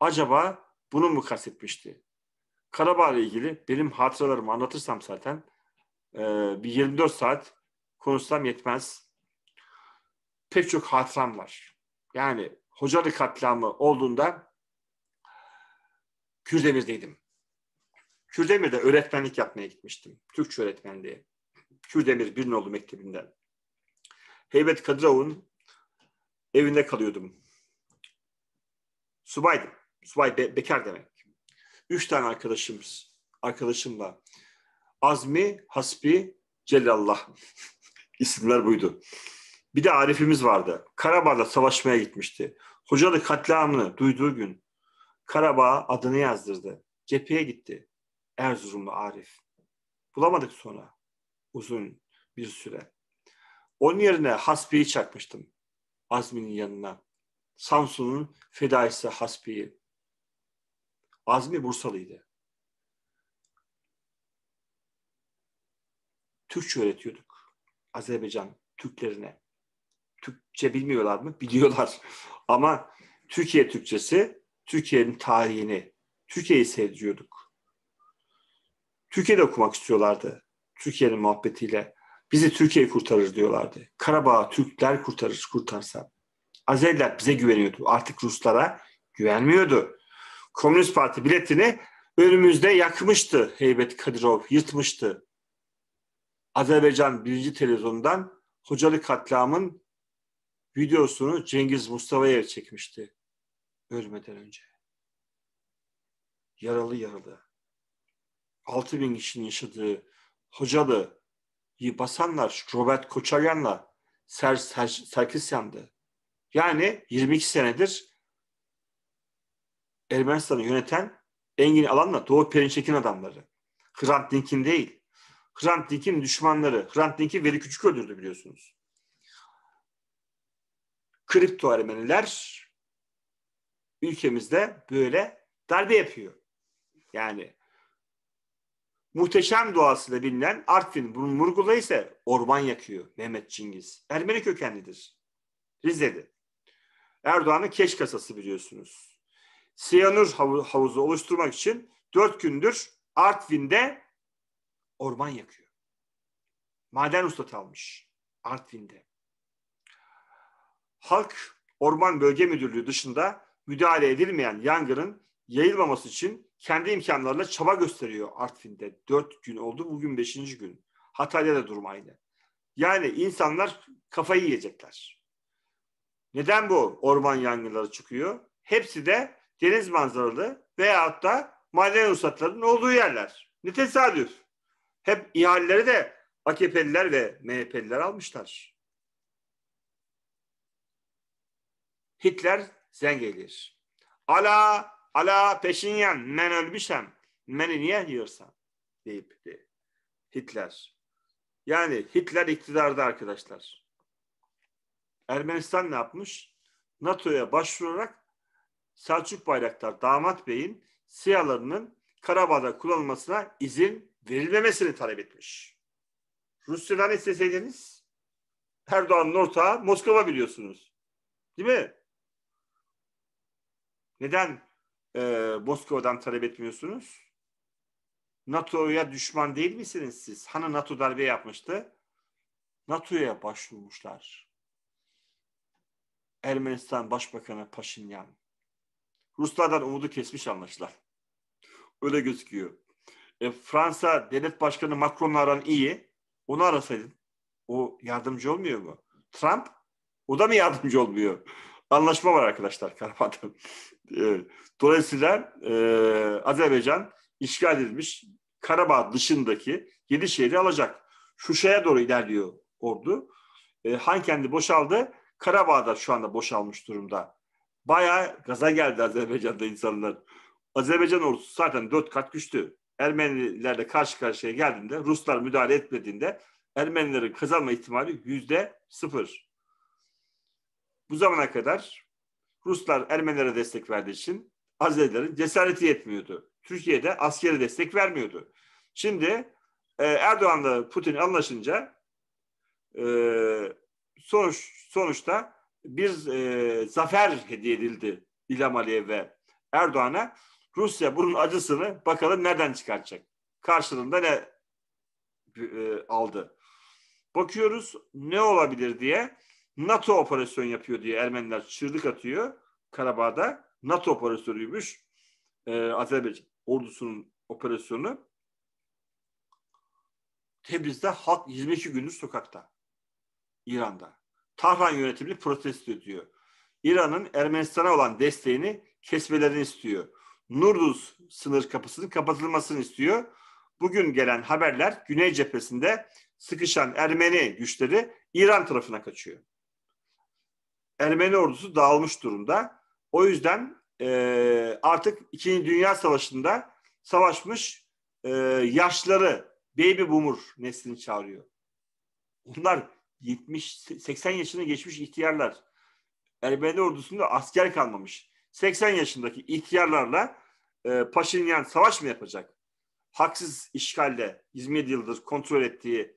Acaba bunu mu kastetmişti? Karabağ ile ilgili benim hatıralarımı anlatırsam zaten e, bir 24 saat konuşsam yetmez. Pek çok hatıram var. Yani Hocalı katliamı olduğunda Kürdemir'deydim. Kürdemir'de öğretmenlik yapmaya gitmiştim. Türkçe öğretmenliği. Kürdemir Birnoğlu Mektebi'nden. Heybet Kadırov'un evinde kalıyordum. Subaydım. Subay be bekar demek. Üç tane arkadaşımız, arkadaşımla. Azmi, Hasbi, Celallah. İsimler buydu. Bir de Arif'imiz vardı. Karabağ'da savaşmaya gitmişti. Hocalı katliamını duyduğu gün Karabağ adını yazdırdı. Cepheye gitti. Erzurumlu Arif. Bulamadık sonra. Uzun bir süre. Onun yerine Hasbi'yi çakmıştım. Azmi'nin yanına. Samsun'un fedaisi Hasbi'yi. Azmi Bursalıydı. Türkçe öğretiyorduk Azerbaycan Türklerine. Türkçe bilmiyorlar mı? Biliyorlar. Ama Türkiye Türkçesi, Türkiye'nin tarihini, Türkiye'yi seviyorduk. Türkiye'de okumak istiyorlardı. Türkiye'nin muhabbetiyle. Bizi Türkiye kurtarır diyorlardı. Karabağ Türkler kurtarır kurtarsa. Azeriler bize güveniyordu. Artık Ruslara güvenmiyordu. Komünist Parti biletini önümüzde yakmıştı Heybet Kadirov, yırtmıştı. Azerbaycan 1. Televizyonu'ndan Hocalı Katliam'ın videosunu Cengiz Mustafa'ya çekmişti ölmeden önce. Yaralı yaralı. 6 bin kişinin yaşadığı Hocalı basanlar Robert Koçaryan'la Ser, Ser, Serkisyan'dı. Yani 22 senedir Ermenistan'ı yöneten Engin Alan'la Doğu Perinçek'in adamları. Hrant Dink'in değil. Hrant Dink'in düşmanları. Hrant Dink'i Veli Küçük öldürdü biliyorsunuz. Kripto Ermeniler ülkemizde böyle darbe yapıyor. Yani muhteşem doğasıyla bilinen Artvin Murgula ise orman yakıyor Mehmet Çingiz. Ermeni kökenlidir. Rize'de. Erdoğan'ın keş kasası biliyorsunuz siyanür havuzu oluşturmak için dört gündür Artvin'de orman yakıyor. Maden ustası almış Artvin'de. Halk Orman Bölge Müdürlüğü dışında müdahale edilmeyen yangının yayılmaması için kendi imkanlarıyla çaba gösteriyor Artvin'de. Dört gün oldu, bugün beşinci gün. Hatay'da da durum aynı. Yani insanlar kafayı yiyecekler. Neden bu orman yangınları çıkıyor? Hepsi de deniz manzaralı veyahut da maden ruhsatlarının olduğu yerler. Ne tesadüf. Hep ihaleleri de AKP'liler ve MHP'liler almışlar. Hitler zengelir. Ala, ala peşin yan, men ölmüşem. Meni niye yiyorsan deyip de. Hitler. Yani Hitler iktidarda arkadaşlar. Ermenistan ne yapmış? NATO'ya başvurarak Selçuk Bayraktar damat beyin siyalarının Karabağ'da kullanılmasına izin verilmemesini talep etmiş. Rusya'dan isteseydiniz Erdoğan'ın ortağı Moskova biliyorsunuz. Değil mi? Neden e, Moskova'dan talep etmiyorsunuz? NATO'ya düşman değil misiniz siz? Hani NATO darbe yapmıştı? NATO'ya başvurmuşlar. Ermenistan Başbakanı Paşinyan. Ruslardan umudu kesmiş anlaşılan. Öyle gözüküyor. E, Fransa devlet başkanı Macron'la aran iyi. Onu arasaydın. O yardımcı olmuyor mu? Trump o da mı yardımcı olmuyor? Anlaşma var arkadaşlar Karabağ'da. E, dolayısıyla e, Azerbaycan işgal edilmiş Karabağ dışındaki yedi şehri alacak. Şuşa'ya doğru ilerliyor ordu. E, Hankendi boşaldı. Karabağ'da şu anda boşalmış durumda Bayağı gaza geldi Azerbaycan'da insanlar. Azerbaycan ordusu zaten dört kat güçlü. Ermenilerle karşı karşıya geldiğinde Ruslar müdahale etmediğinde Ermenilerin kazanma ihtimali yüzde sıfır. Bu zamana kadar Ruslar Ermenilere destek verdiği için Azerilerin cesareti yetmiyordu. Türkiye'de askeri destek vermiyordu. Şimdi e, Erdoğan'la Putin anlaşınca e, sonuç sonuçta bir e, zafer hediye edildi İlham Aliyev ve Erdoğan'a. Rusya bunun acısını bakalım nereden çıkartacak? Karşılığında ne e, aldı? Bakıyoruz ne olabilir diye. NATO operasyon yapıyor diye Ermeniler çığlık atıyor Karabağ'da. NATO operasyonuymuş. E, Azerbaycan ordusunun operasyonu. Tebriz'de halk 22 gündür sokakta. İran'da. Tahran yönetimini protesto ediyor. İran'ın Ermenistan'a olan desteğini kesmelerini istiyor. Nurduz sınır kapısının kapatılmasını istiyor. Bugün gelen haberler Güney cephesinde sıkışan Ermeni güçleri İran tarafına kaçıyor. Ermeni ordusu dağılmış durumda. O yüzden e, artık İkinci Dünya Savaşı'nda savaşmış e, yaşları baby boomer neslini çağırıyor. Bunlar 70 80 yaşını geçmiş ihtiyarlar Ermeni ordusunda asker kalmamış. 80 yaşındaki ihtiyarlarla e, Paşinyan savaş mı yapacak? Haksız işgalle 20 yıldır kontrol ettiği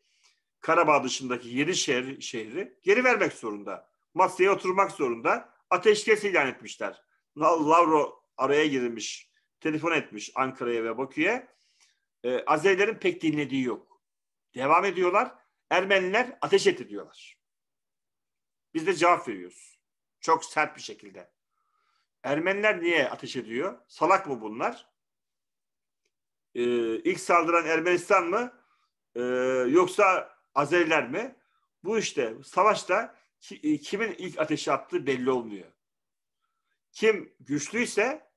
Karabağ dışındaki 7 şehri, şehri geri vermek zorunda. Masaya oturmak zorunda. Ateşkes ilan etmişler. Lavro araya girmiş, telefon etmiş Ankara'ya ve Bakü'ye. E, Azerilerin pek dinlediği yok. Devam ediyorlar Ermeniler ateş etti diyorlar. Biz de cevap veriyoruz. Çok sert bir şekilde. Ermeniler niye ateş ediyor? Salak mı bunlar? Ee, ilk saldıran Ermenistan mı? Ee, yoksa Azeriler mi? Bu işte savaşta ki, e, kimin ilk ateş attığı belli olmuyor. Kim güçlüyse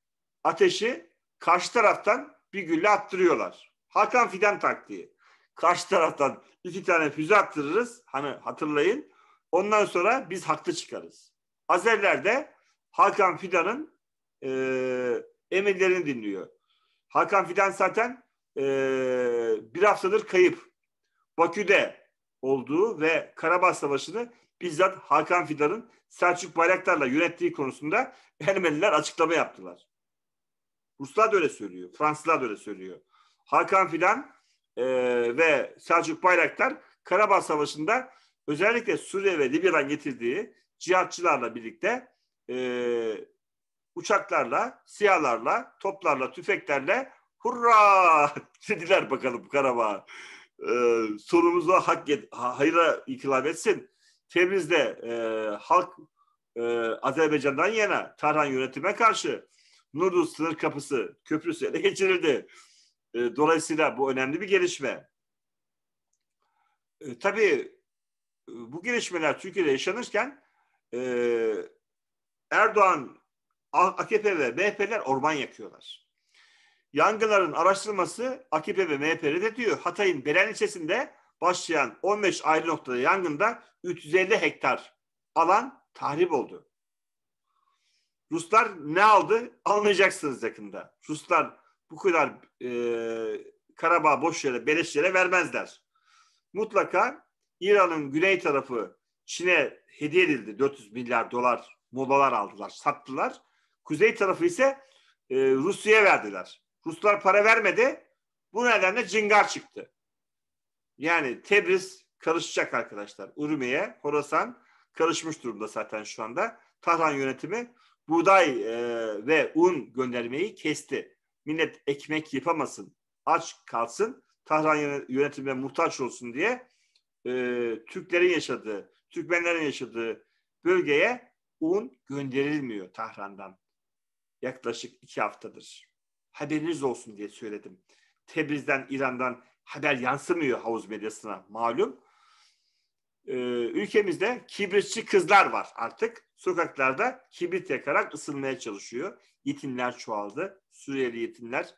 ateşi karşı taraftan bir gülle attırıyorlar. Hakan Fidan taktiği. Karşı taraftan iki tane füze attırırız. Hani hatırlayın. Ondan sonra biz haklı çıkarız. Azerler de Hakan Fidan'ın e, emirlerini dinliyor. Hakan Fidan zaten e, bir haftadır kayıp. Bakü'de olduğu ve Karabağ Savaşı'nı bizzat Hakan Fidan'ın Selçuk Bayraktar'la yönettiği konusunda Ermeniler açıklama yaptılar. Ruslar da öyle söylüyor. Fransızlar da öyle söylüyor. Hakan Fidan e, ve Selçuk Bayraktar Karabağ Savaşı'nda özellikle Suriye ve Libya'dan getirdiği cihatçılarla birlikte e, uçaklarla, siyalarla, toplarla, tüfeklerle hurra dediler bakalım Karabağ'a. E, ee, sorumuzu hak et, hayra itilaf etsin. Tebriz'de e, halk e, Azerbaycan'dan yana Tarhan yönetime karşı Nurdu sınır kapısı köprüsü ele geçirildi. E, dolayısıyla bu önemli bir gelişme. E, tabii e, bu gelişmeler Türkiye'de yaşanırken Erdoğan, AKP ve MHP'ler orman yakıyorlar. Yangınların araştırılması AKP ve MHP'de de diyor. Hatay'ın Beren ilçesinde başlayan 15 ayrı noktada yangında 350 hektar alan tahrip oldu. Ruslar ne aldı? Almayacaksınız yakında. Ruslar bu kadar e, Karabağ boş yere, beleş yere vermezler. Mutlaka İran'ın güney tarafı Çin'e hediye edildi. 400 milyar dolar modalar aldılar, sattılar. Kuzey tarafı ise e, Rusya'ya verdiler. Ruslar para vermedi. Bu nedenle cingar çıktı. Yani Tebriz karışacak arkadaşlar. Urmiye, Horasan karışmış durumda zaten şu anda. Tahran yönetimi buğday e, ve un göndermeyi kesti millet ekmek yapamasın, aç kalsın, Tahran yönetimine muhtaç olsun diye e, Türklerin yaşadığı, Türkmenlerin yaşadığı bölgeye un gönderilmiyor Tahran'dan. Yaklaşık iki haftadır. Haberiniz olsun diye söyledim. Tebriz'den, İran'dan haber yansımıyor havuz medyasına malum. Ee, ülkemizde kibritçi kızlar var artık. Sokaklarda kibrit yakarak ısınmaya çalışıyor. Yetimler çoğaldı. Suriyeli yetimler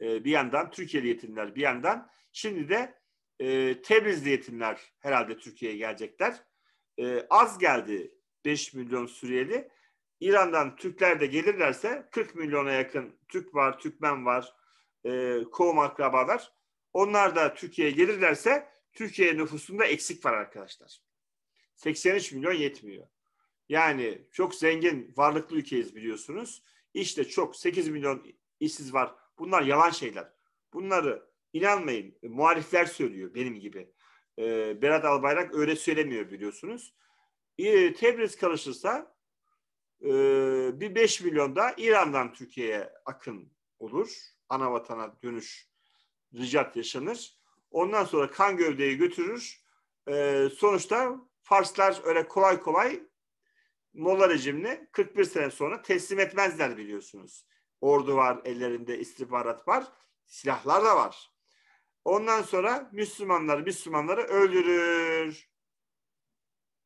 e, bir yandan, Türkiye'li yetimler bir yandan. Şimdi de e, Tebrizli yetimler herhalde Türkiye'ye gelecekler. E, az geldi 5 milyon Suriyeli. İran'dan Türkler de gelirlerse 40 milyona yakın Türk var, Türkmen var, e, kovum akrabalar. Onlar da Türkiye'ye gelirlerse Türkiye nüfusunda eksik var arkadaşlar. 83 milyon yetmiyor. Yani çok zengin, varlıklı ülkeyiz biliyorsunuz. İşte çok 8 milyon işsiz var. Bunlar yalan şeyler. Bunları inanmayın muhalifler söylüyor benim gibi. Ee, Berat Albayrak öyle söylemiyor biliyorsunuz. Ee, Tebriz karışırsa e, bir 5 milyon da İran'dan Türkiye'ye akın olur. Ana vatana dönüş ricat yaşanır. Ondan sonra kan gövdeyi götürür. Ee, sonuçta Farslar öyle kolay kolay Molla rejimini 41 sene sonra teslim etmezler biliyorsunuz. Ordu var ellerinde, istihbarat var, silahlar da var. Ondan sonra Müslümanları Müslümanları öldürür.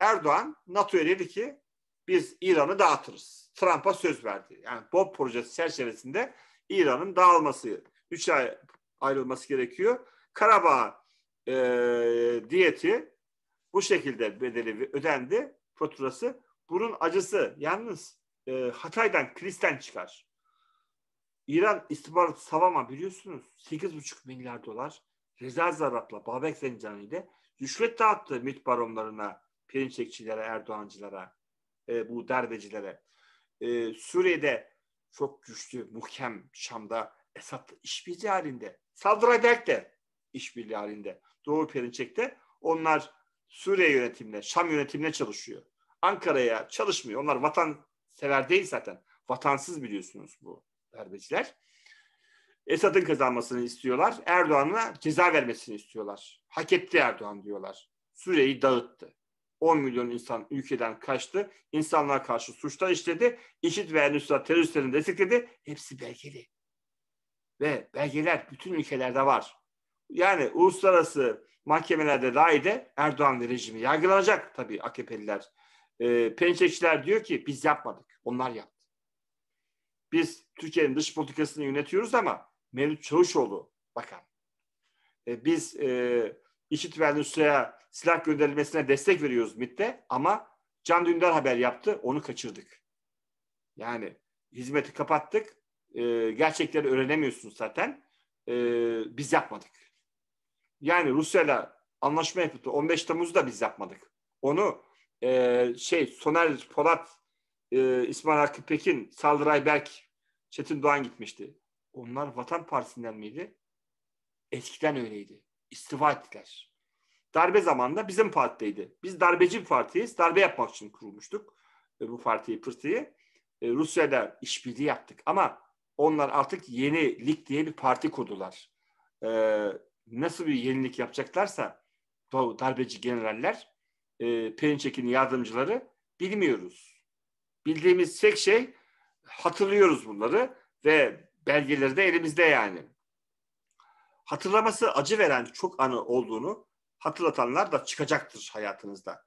Erdoğan NATO'ya dedi ki biz İran'ı dağıtırız. Trump'a söz verdi. Yani Bob projesi çerçevesinde İran'ın dağılması, üç ay ayrılması gerekiyor. Karabağ e, diyeti bu şekilde bedeli ödendi, faturası. Bunun acısı yalnız e, Hatay'dan, Kris'ten çıkar. İran istihbarat savama biliyorsunuz 8,5 milyar dolar Reza Zarrab'la Babek Zencani ile rüşvet dağıttı MİT baronlarına, pirinçekçilere, Erdoğancılara, e, bu darbecilere. E, Suriye'de çok güçlü, muhkem Şam'da Esad işbirliği halinde. Saldıraberk de işbirliği halinde. Doğu Perinçek'te onlar Suriye yönetimine, Şam yönetimine çalışıyor. Ankara'ya çalışmıyor. Onlar vatan sever değil zaten. Vatansız biliyorsunuz bu darbeciler. Esad'ın kazanmasını istiyorlar. Erdoğan'a ceza vermesini istiyorlar. Hak etti Erdoğan diyorlar. Süreyi dağıttı. 10 milyon insan ülkeden kaçtı. İnsanlığa karşı suçlar işledi. İşit ve Nusra teröristlerini destekledi. Hepsi belgeli. Ve belgeler bütün ülkelerde var. Yani uluslararası mahkemelerde dahi de Erdoğan rejimi yargılanacak tabii AKP'liler e, ee, pençekçiler diyor ki biz yapmadık. Onlar yaptı. Biz Türkiye'nin dış politikasını yönetiyoruz ama Mevlüt Çavuşoğlu bakan. E, ee, biz e, İşit ve silah gönderilmesine destek veriyoruz MİT'te ama Can Dündar haber yaptı. Onu kaçırdık. Yani hizmeti kapattık. E, gerçekleri öğrenemiyorsun zaten. E, biz yapmadık. Yani Rusya'yla anlaşma yapıldı. 15 Temmuz'da biz yapmadık. Onu e, şey Soner Polat, e, İsmail Hakkı Pekin, Saldıray Berk, Çetin Doğan gitmişti. Onlar Vatan Partisi'nden miydi? Eskiden öyleydi. İstifa ettiler. Darbe zamanında bizim partideydi. Biz darbeci bir partiyiz. Darbe yapmak için kurulmuştuk. E, bu partiyi, pırtıyı. E, Rusya'da işbirliği yaptık. Ama onlar artık yeni lig diye bir parti kurdular. E, nasıl bir yenilik yapacaklarsa darbeci generaller e, Perinçek'in yardımcıları bilmiyoruz. Bildiğimiz tek şey hatırlıyoruz bunları ve belgeleri de elimizde yani. Hatırlaması acı veren çok anı olduğunu hatırlatanlar da çıkacaktır hayatınızda.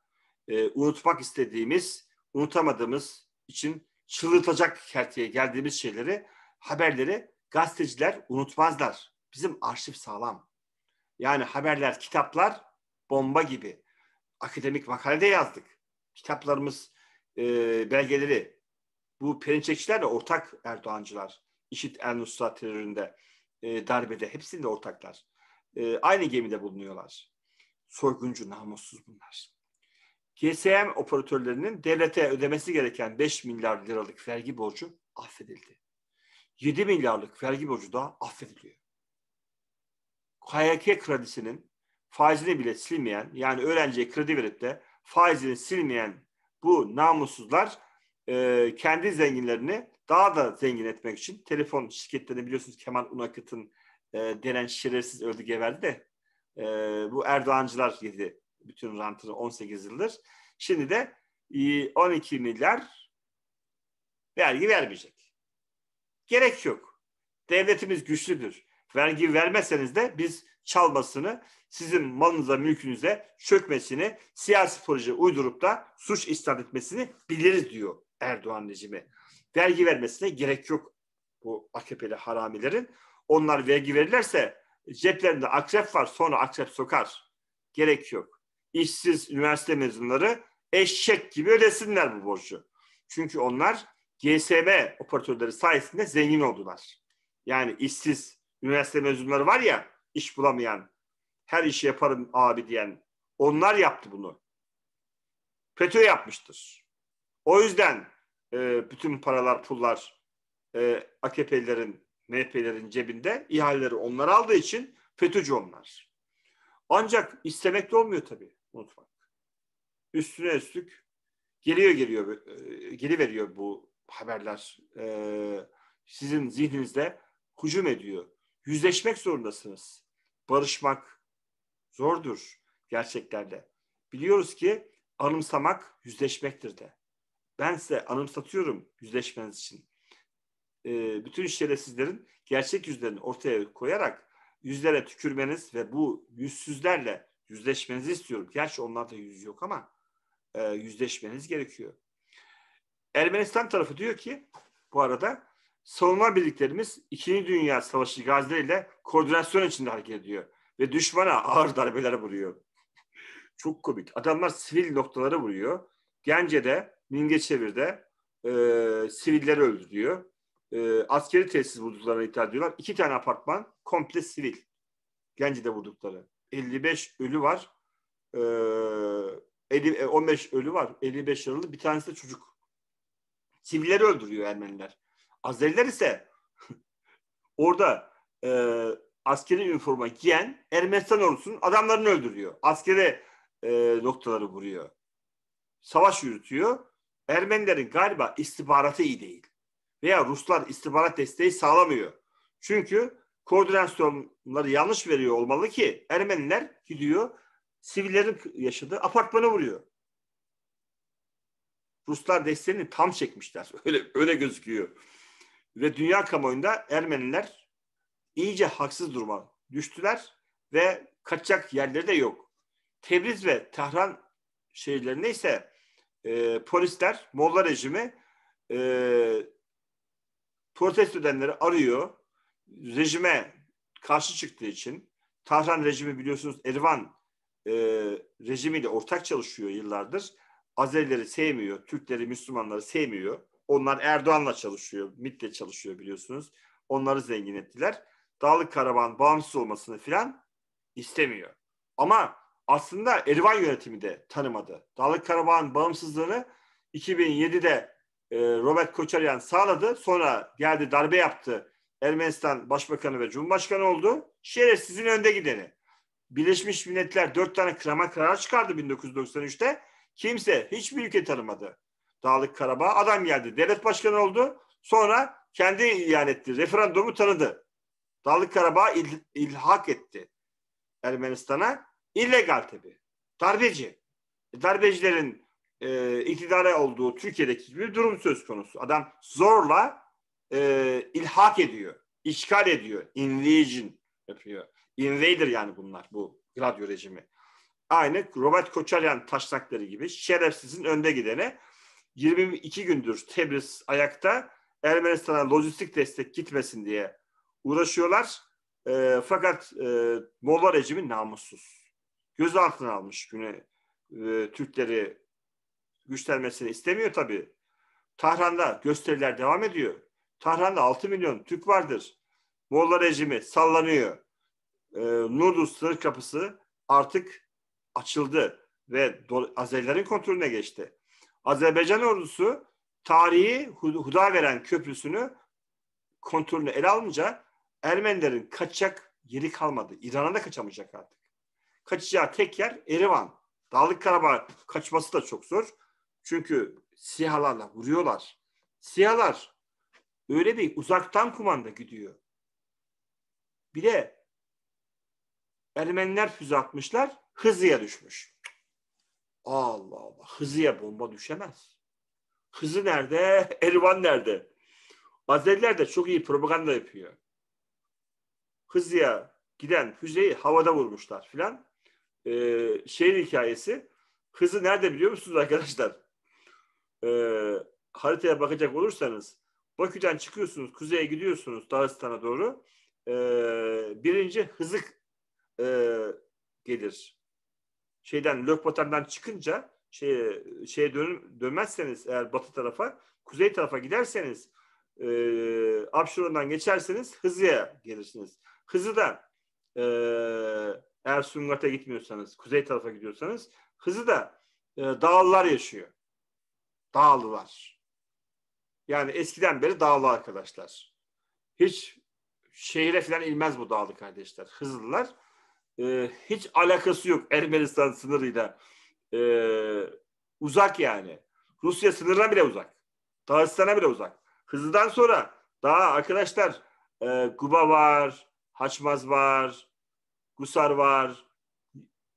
E, unutmak istediğimiz, unutamadığımız için çığırtacak kerteye geldiğimiz şeyleri, haberleri gazeteciler unutmazlar. Bizim arşiv sağlam. Yani haberler, kitaplar bomba gibi akademik makalede yazdık. Kitaplarımız, e, belgeleri. Bu Perinçekçilerle ortak Erdoğancılar. İşit El Nusra teröründe, e, darbede hepsinde ortaklar. E, aynı gemide bulunuyorlar. Soyguncu, namussuz bunlar. GSM operatörlerinin devlete ödemesi gereken 5 milyar liralık vergi borcu affedildi. 7 milyarlık vergi borcu da affediliyor. KYK kredisinin faizini bile silmeyen yani öğrenciye kredi verip de faizini silmeyen bu namussuzlar e, kendi zenginlerini daha da zengin etmek için telefon şirketlerini biliyorsunuz Kemal Unakıt'ın e, denen şerefsiz öldü geberdi de e, bu Erdoğancılar yedi bütün rantını 18 yıldır. Şimdi de e, 12 milyar vergi vermeyecek. Gerek yok. Devletimiz güçlüdür. Vergi vermezseniz de biz çalmasını, sizin malınıza, mülkünüze çökmesini, siyasi proje uydurup da suç isnat etmesini biliriz diyor Erdoğan rejimi. Vergi vermesine gerek yok bu AKP'li haramilerin. Onlar vergi verirlerse ceplerinde akrep var sonra akrep sokar. Gerek yok. İşsiz üniversite mezunları eşek gibi ödesinler bu borcu. Çünkü onlar GSM operatörleri sayesinde zengin oldular. Yani işsiz üniversite mezunları var ya iş bulamayan, her işi yaparım abi diyen onlar yaptı bunu. FETÖ yapmıştır. O yüzden e, bütün paralar, pullar e, AKP'lilerin, MHP'lerin cebinde ihaleleri onlar aldığı için FETÖ'cü onlar. Ancak istemek de olmuyor tabii unutmak. Üstüne üstlük geliyor geliyor e, geri veriyor bu haberler. E, sizin zihninizde hücum ediyor yüzleşmek zorundasınız. Barışmak zordur gerçeklerle. Biliyoruz ki anımsamak yüzleşmektir de. Ben size anımsatıyorum yüzleşmeniz için. E, bütün şerefsizlerin gerçek yüzlerini ortaya koyarak yüzlere tükürmeniz ve bu yüzsüzlerle yüzleşmenizi istiyorum. Gerçi onlarda yüz yok ama e, yüzleşmeniz gerekiyor. Ermenistan tarafı diyor ki bu arada savunma birliklerimiz 2. Dünya Savaşı gazileriyle koordinasyon içinde hareket ediyor ve düşmana ağır darbeler vuruyor. Çok komik. Adamlar sivil noktalara vuruyor. Gence'de, Mingeçevir'de e, sivilleri öldürüyor. E, askeri tesis vurduklarına ithal ediyorlar. İki tane apartman komple sivil. Gence'de vurdukları. 55 ölü var. E, 50, 15 e, ölü var. 55 yaralı. Bir tanesi de çocuk. Sivilleri öldürüyor Ermeniler. Azeriler ise orada e, askeri üniforma giyen Ermenistan ordusunun adamlarını öldürüyor. Askere e, noktaları vuruyor. Savaş yürütüyor. Ermenilerin galiba istihbaratı iyi değil. Veya Ruslar istihbarat desteği sağlamıyor. Çünkü koordinasyonları yanlış veriyor olmalı ki Ermeniler gidiyor sivillerin yaşadığı apartmanı vuruyor. Ruslar desteğini tam çekmişler. Öyle öyle gözüküyor ve dünya kamuoyunda Ermeniler iyice haksız duruma düştüler ve kaçacak yerleri de yok. Tebriz ve Tahran şehirlerinde ise e, polisler, Molla rejimi e, protesto edenleri arıyor. Rejime karşı çıktığı için Tahran rejimi biliyorsunuz Erivan e, rejimiyle ortak çalışıyor yıllardır. Azerileri sevmiyor, Türkleri, Müslümanları sevmiyor. Onlar Erdoğan'la çalışıyor, MIT'le çalışıyor biliyorsunuz. Onları zengin ettiler. Dağlık Karaban bağımsız olmasını filan istemiyor. Ama aslında Erivan yönetimi de tanımadı. Dağlık Karabağ'ın bağımsızlığını 2007'de e, Robert Koçaryan sağladı. Sonra geldi darbe yaptı. Ermenistan Başbakanı ve Cumhurbaşkanı oldu. Şerefsizin önde gideni. Birleşmiş Milletler dört tane krama karar çıkardı 1993'te. Kimse hiçbir ülke tanımadı. Dağlık Karabağ adam geldi. Devlet başkanı oldu. Sonra kendi ilan etti. Referandumu tanıdı. Dağlık Karabağ il, ilhak etti Ermenistan'a. illegal tabi. Darbeci. Darbecilerin e, iktidara olduğu Türkiye'deki bir durum söz konusu. Adam zorla e, ilhak ediyor. işgal ediyor. Invasion yapıyor. Invader yani bunlar bu radyo rejimi. Aynı Robert Koçaryan taşnakları gibi şerefsizin önde gideni. 22 gündür Tebriz ayakta Ermenistan'a lojistik destek gitmesin diye uğraşıyorlar. E, fakat e, Molla rejimi namussuz. Gözaltına almış güne e, Türkleri güçlenmesini istemiyor tabii. Tahran'da gösteriler devam ediyor. Tahran'da 6 milyon Türk vardır. Molla rejimi sallanıyor. E, Nurdu sınır kapısı artık açıldı ve Azerilerin kontrolüne geçti. Azerbaycan ordusu tarihi huda veren köprüsünü kontrolünü ele alınca Ermenilerin kaçacak yeri kalmadı. İran'a da kaçamayacak artık. Kaçacağı tek yer Erivan. Dağlık Karabağ kaçması da çok zor. Çünkü sihalarla vuruyorlar. Sihalar öyle bir uzaktan kumanda gidiyor. Bir de Ermeniler füze atmışlar, Hızlı'ya düşmüş. Allah Allah. Hızlıya bomba düşemez. Hızı nerede? Erivan nerede? Azeriler de çok iyi propaganda yapıyor. Hızlıya giden füzeyi havada vurmuşlar filan. Ee, şeyin hikayesi. Hızı nerede biliyor musunuz arkadaşlar? Ee, haritaya bakacak olursanız Bakü'den çıkıyorsunuz, kuzeye gidiyorsunuz Dağıstan'a doğru. Ee, birinci Hızık e, gelir şeyden Lökbatan'dan çıkınca şeye, şeye dön, dönmezseniz eğer batı tarafa, kuzey tarafa giderseniz e, Abşeron'dan geçerseniz Hızı'ya gelirsiniz. Hızı'dan e, eğer Sungat'a gitmiyorsanız, kuzey tarafa gidiyorsanız Hızı'da e, dağlılar yaşıyor. Dağlılar. Yani eskiden beri dağlı arkadaşlar. Hiç şehire falan ilmez bu dağlı kardeşler. Hızlılar e, hiç alakası yok Ermenistan sınırıyla. E, uzak yani. Rusya sınırına bile uzak. Dağıstan'a bile uzak. Hızlıdan sonra daha arkadaşlar e, Guba var, Haçmaz var, Gusar var.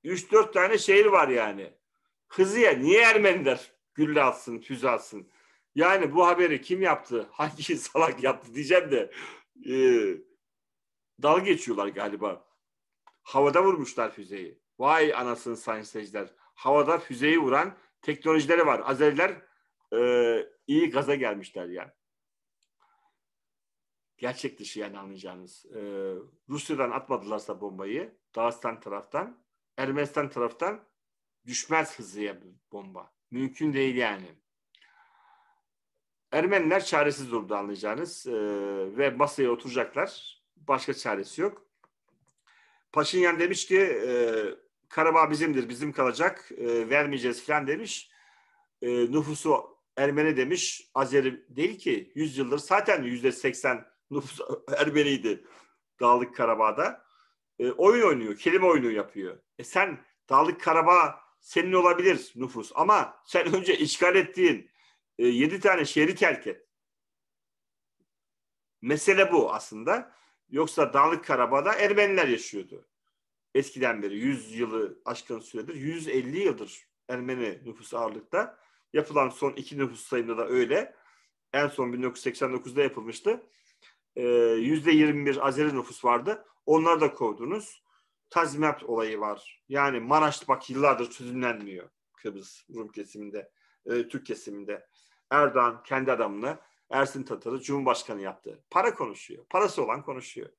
3-4 tane şehir var yani. Hızıya niye Ermeniler gülle atsın, füze atsın? Yani bu haberi kim yaptı, hangi salak yaptı diyeceğim de e, dal geçiyorlar galiba. Havada vurmuşlar füzeyi. Vay anasını sayın seyirciler. Havada füzeyi vuran teknolojileri var. Azeriler e, iyi gaza gelmişler yani. Gerçek dışı yani anlayacağınız. E, Rusya'dan atmadılarsa bombayı Dağıstan taraftan, Ermenistan taraftan düşmez hızlıya bomba. Mümkün değil yani. Ermeniler çaresiz durdu anlayacağınız e, ve masaya oturacaklar. Başka çaresi yok. Paşinyan demiş ki e, Karabağ bizimdir, bizim kalacak, e, vermeyeceğiz falan demiş. E, nüfusu Ermeni demiş, Azeri değil ki. Yüzyıldır zaten yüzde seksen nüfus Ermeniydi Dağlık Karabağ'da. E, oyun oynuyor, kelime oyunu yapıyor. E sen Dağlık Karabağ senin olabilir nüfus ama sen önce işgal ettiğin e, yedi tane şehri terk et. Mesele bu aslında. Yoksa Dağlık Karabağ'da Ermeniler yaşıyordu. Eskiden beri 100 yılı aşkın süredir, 150 yıldır Ermeni nüfus ağırlıkta. Yapılan son iki nüfus sayımında da öyle. En son 1989'da yapılmıştı. Ee, %21 Azeri nüfus vardı. Onları da kovdunuz. Tazminat olayı var. Yani Maraş bak yıllardır çözümlenmiyor Kıbrıs Rum kesiminde, e, Türk kesiminde. Erdoğan kendi adamını Ersin Tatar'ı Cumhurbaşkanı yaptı. Para konuşuyor. Parası olan konuşuyor.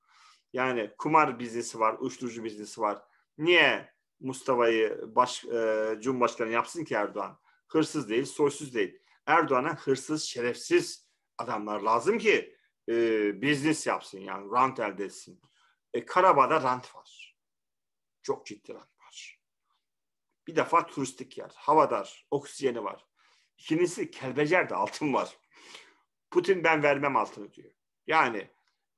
Yani kumar biznesi var, uyuşturucu biznesi var. Niye Mustafa'yı baş, e, Cumhurbaşkanı yapsın ki Erdoğan? Hırsız değil, soysuz değil. Erdoğan'a hırsız, şerefsiz adamlar lazım ki e, biznes yapsın yani rant elde etsin. E, Karabağ'da rant var. Çok ciddi rant var. Bir defa turistik yer, hava dar, oksijeni var. İkincisi Kelbecer'de altın var. Putin ben vermem altını diyor. Yani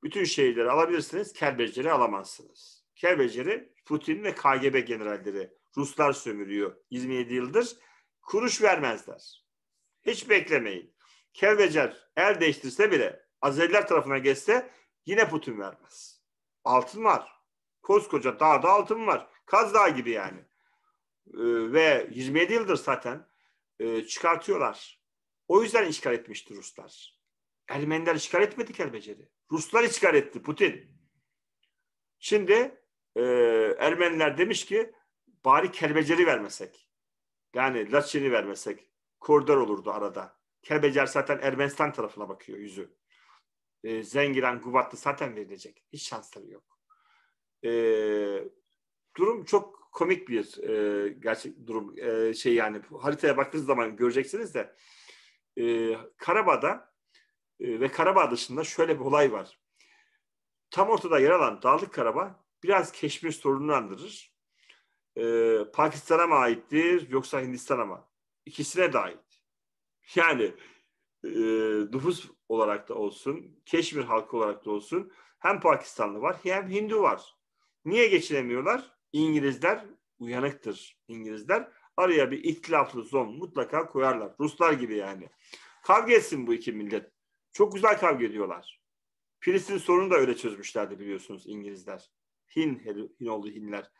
bütün şeyleri alabilirsiniz, kelbeceri alamazsınız. Kelbeceri Putin ve KGB generalleri Ruslar sömürüyor 27 yıldır. Kuruş vermezler. Hiç beklemeyin. Kelbecer el değiştirse bile Azeriler tarafına geçse yine Putin vermez. Altın var. Koskoca dağda altın var. Kaz Dağı gibi yani. Ee, ve 27 yıldır zaten e, çıkartıyorlar. O yüzden işgal etmiştir Ruslar. Ermeniler işgal etmedi Kerbeceri. Ruslar işgal etti Putin. Şimdi e, Ermeniler demiş ki bari Kerbeceri vermesek. Yani Laçin'i vermesek. Koridor olurdu arada. Kerbecer zaten Ermenistan tarafına bakıyor yüzü. E, Zengiran, Gubatlı zaten verilecek. Hiç şansları yok. E, durum çok komik bir e, gerçek durum. E, şey yani haritaya baktığınız zaman göreceksiniz de e, Karabağ'da ee, ve Karabağ dışında şöyle bir olay var. Tam ortada yer alan Dağlık Karabağ biraz Keşmir sorununu andırır. Ee, Pakistan'a mı aittir yoksa Hindistan'a mı? İkisine de ait. Yani e, nüfus olarak da olsun, Keşmir halkı olarak da olsun hem Pakistanlı var hem Hindu var. Niye geçinemiyorlar? İngilizler uyanıktır. İngilizler araya bir ihtilaflı zon mutlaka koyarlar. Ruslar gibi yani. Kavga etsin bu iki millet çok güzel kavga ediyorlar. Filistin sorunu da öyle çözmüşlerdi biliyorsunuz İngilizler. Hin, Hin oldu Hinler.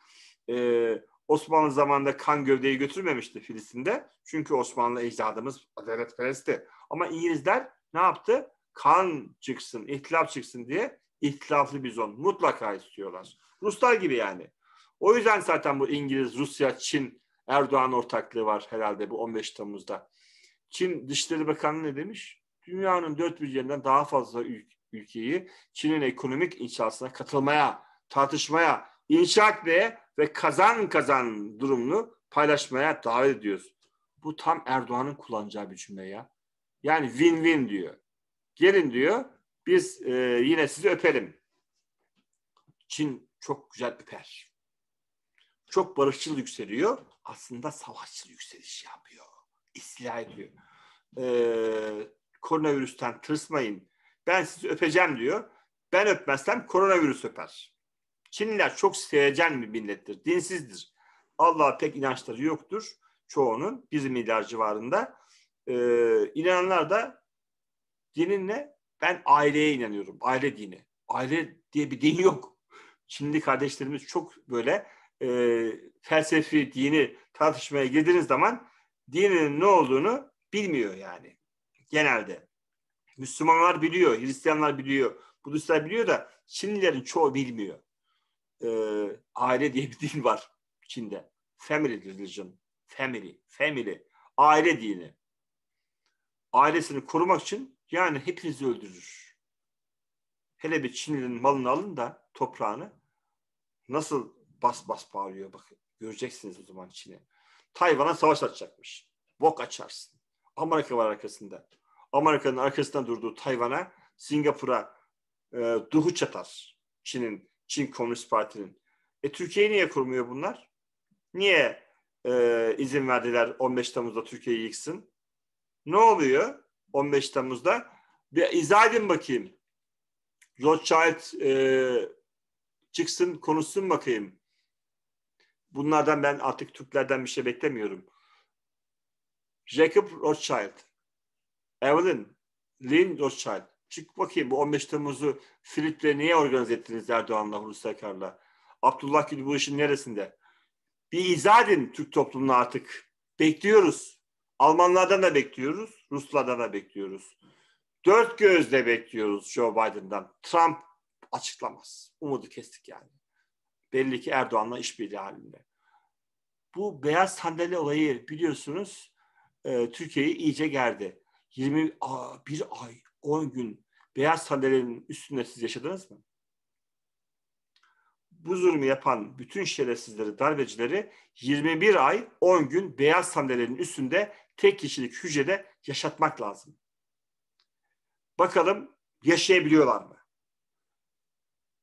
Ee, Osmanlı zamanında kan gövdeyi götürmemişti Filistin'de. Çünkü Osmanlı ecdadımız adaletperestti. Ama İngilizler ne yaptı? Kan çıksın, ihtilaf çıksın diye ihtilaflı bir zon mutlaka istiyorlar. Ruslar gibi yani. O yüzden zaten bu İngiliz, Rusya, Çin, Erdoğan ortaklığı var herhalde bu 15 Temmuz'da. Çin Dışişleri Bakanı ne demiş? dünyanın dört bir yerinden daha fazla ülkeyi Çin'in ekonomik inşasına katılmaya, tartışmaya, inşaat ve ve kazan kazan durumunu paylaşmaya davet ediyoruz. Bu tam Erdoğan'ın kullanacağı bir cümle ya. Yani win-win diyor. Gelin diyor biz e, yine sizi öpelim. Çin çok güzel öper. Çok barışçıl yükseliyor. Aslında savaşçıl yükseliş yapıyor. İstila ediyor. Ee, koronavirüsten tırsmayın. Ben sizi öpeceğim diyor. Ben öpmezsem koronavirüs öper. Çinliler çok sevecen bir millettir. Dinsizdir. Allah'a pek inançları yoktur. Çoğunun bizim milyar civarında. Ee, inananlar da dininle ben aileye inanıyorum. Aile dini. Aile diye bir din yok. Çinli kardeşlerimiz çok böyle e, felsefi dini tartışmaya girdiğiniz zaman dininin ne olduğunu bilmiyor yani genelde. Müslümanlar biliyor, Hristiyanlar biliyor, Budistler biliyor da Çinlilerin çoğu bilmiyor. Ee, aile diye bir din var Çin'de. Family religion. Family. Family. Aile dini. Ailesini korumak için yani hepinizi öldürür. Hele bir Çinlilerin malını alın da toprağını nasıl bas bas bağırıyor bakın. Göreceksiniz o zaman Çin'i. Tayvan'a savaş açacakmış. Bok açarsın. Amerika var arkasında. Amerika'nın arkasında durduğu Tayvan'a, Singapur'a e, duhu çatar. Çin'in, Çin Komünist Parti'nin. E Türkiye'yi niye kurmuyor bunlar? Niye e, izin verdiler 15 Temmuz'da Türkiye'yi yıksın? Ne oluyor 15 Temmuz'da? Bir izah edin bakayım. Rothschild e, çıksın konuşsun bakayım. Bunlardan ben artık Türklerden bir şey beklemiyorum. Jacob Rothschild, Evelyn, Lynn Rothschild. Çık bakayım bu 15 Temmuz'u Filip'le niye organize ettiniz Erdoğan'la, Hulusi Akar'la? Abdullah Gül bu işin neresinde? Bir izah edin Türk toplumuna artık. Bekliyoruz. Almanlardan da bekliyoruz, Ruslardan da bekliyoruz. Dört gözle bekliyoruz Joe Biden'dan. Trump açıklamaz. Umudu kestik yani. Belli ki Erdoğan'la işbirliği halinde. Bu beyaz sandalye olayı biliyorsunuz e, Türkiye'yi iyice gerdi. 21 ay 10 gün beyaz sandalyenin üstünde siz yaşadınız mı? Bu zulmü yapan bütün şerefsizleri, darbecileri 21 ay 10 gün beyaz sandalyenin üstünde tek kişilik hücrede yaşatmak lazım. Bakalım yaşayabiliyorlar mı?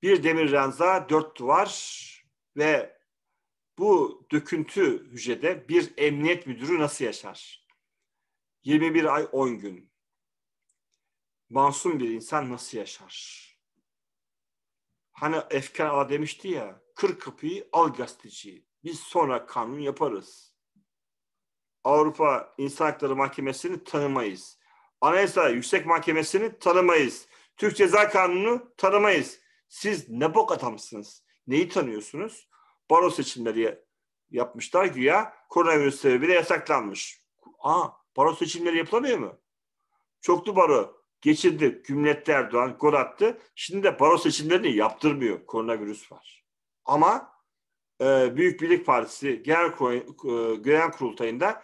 Bir demir ranza, dört duvar ve bu döküntü hücrede bir emniyet müdürü nasıl yaşar? 21 ay 10 gün. Masum bir insan nasıl yaşar? Hani Efkar Ağa demişti ya, kır kapıyı al gazeteci. Biz sonra kanun yaparız. Avrupa İnsan Hakları Mahkemesi'ni tanımayız. Anayasa Yüksek Mahkemesi'ni tanımayız. Türk Ceza kanunu tanımayız. Siz ne bok adamsınız? Neyi tanıyorsunuz? Baro seçimleri yapmışlar güya koronavirüs sebebiyle yasaklanmış. Aa, Baro seçimleri yapılamıyor mu? Çoklu baro geçirdi. Gümlette Erdoğan gol attı. Şimdi de baro seçimlerini yaptırmıyor. Koronavirüs var. Ama e, Büyük Birlik Partisi Genel, e, Genel Kurultayı'nda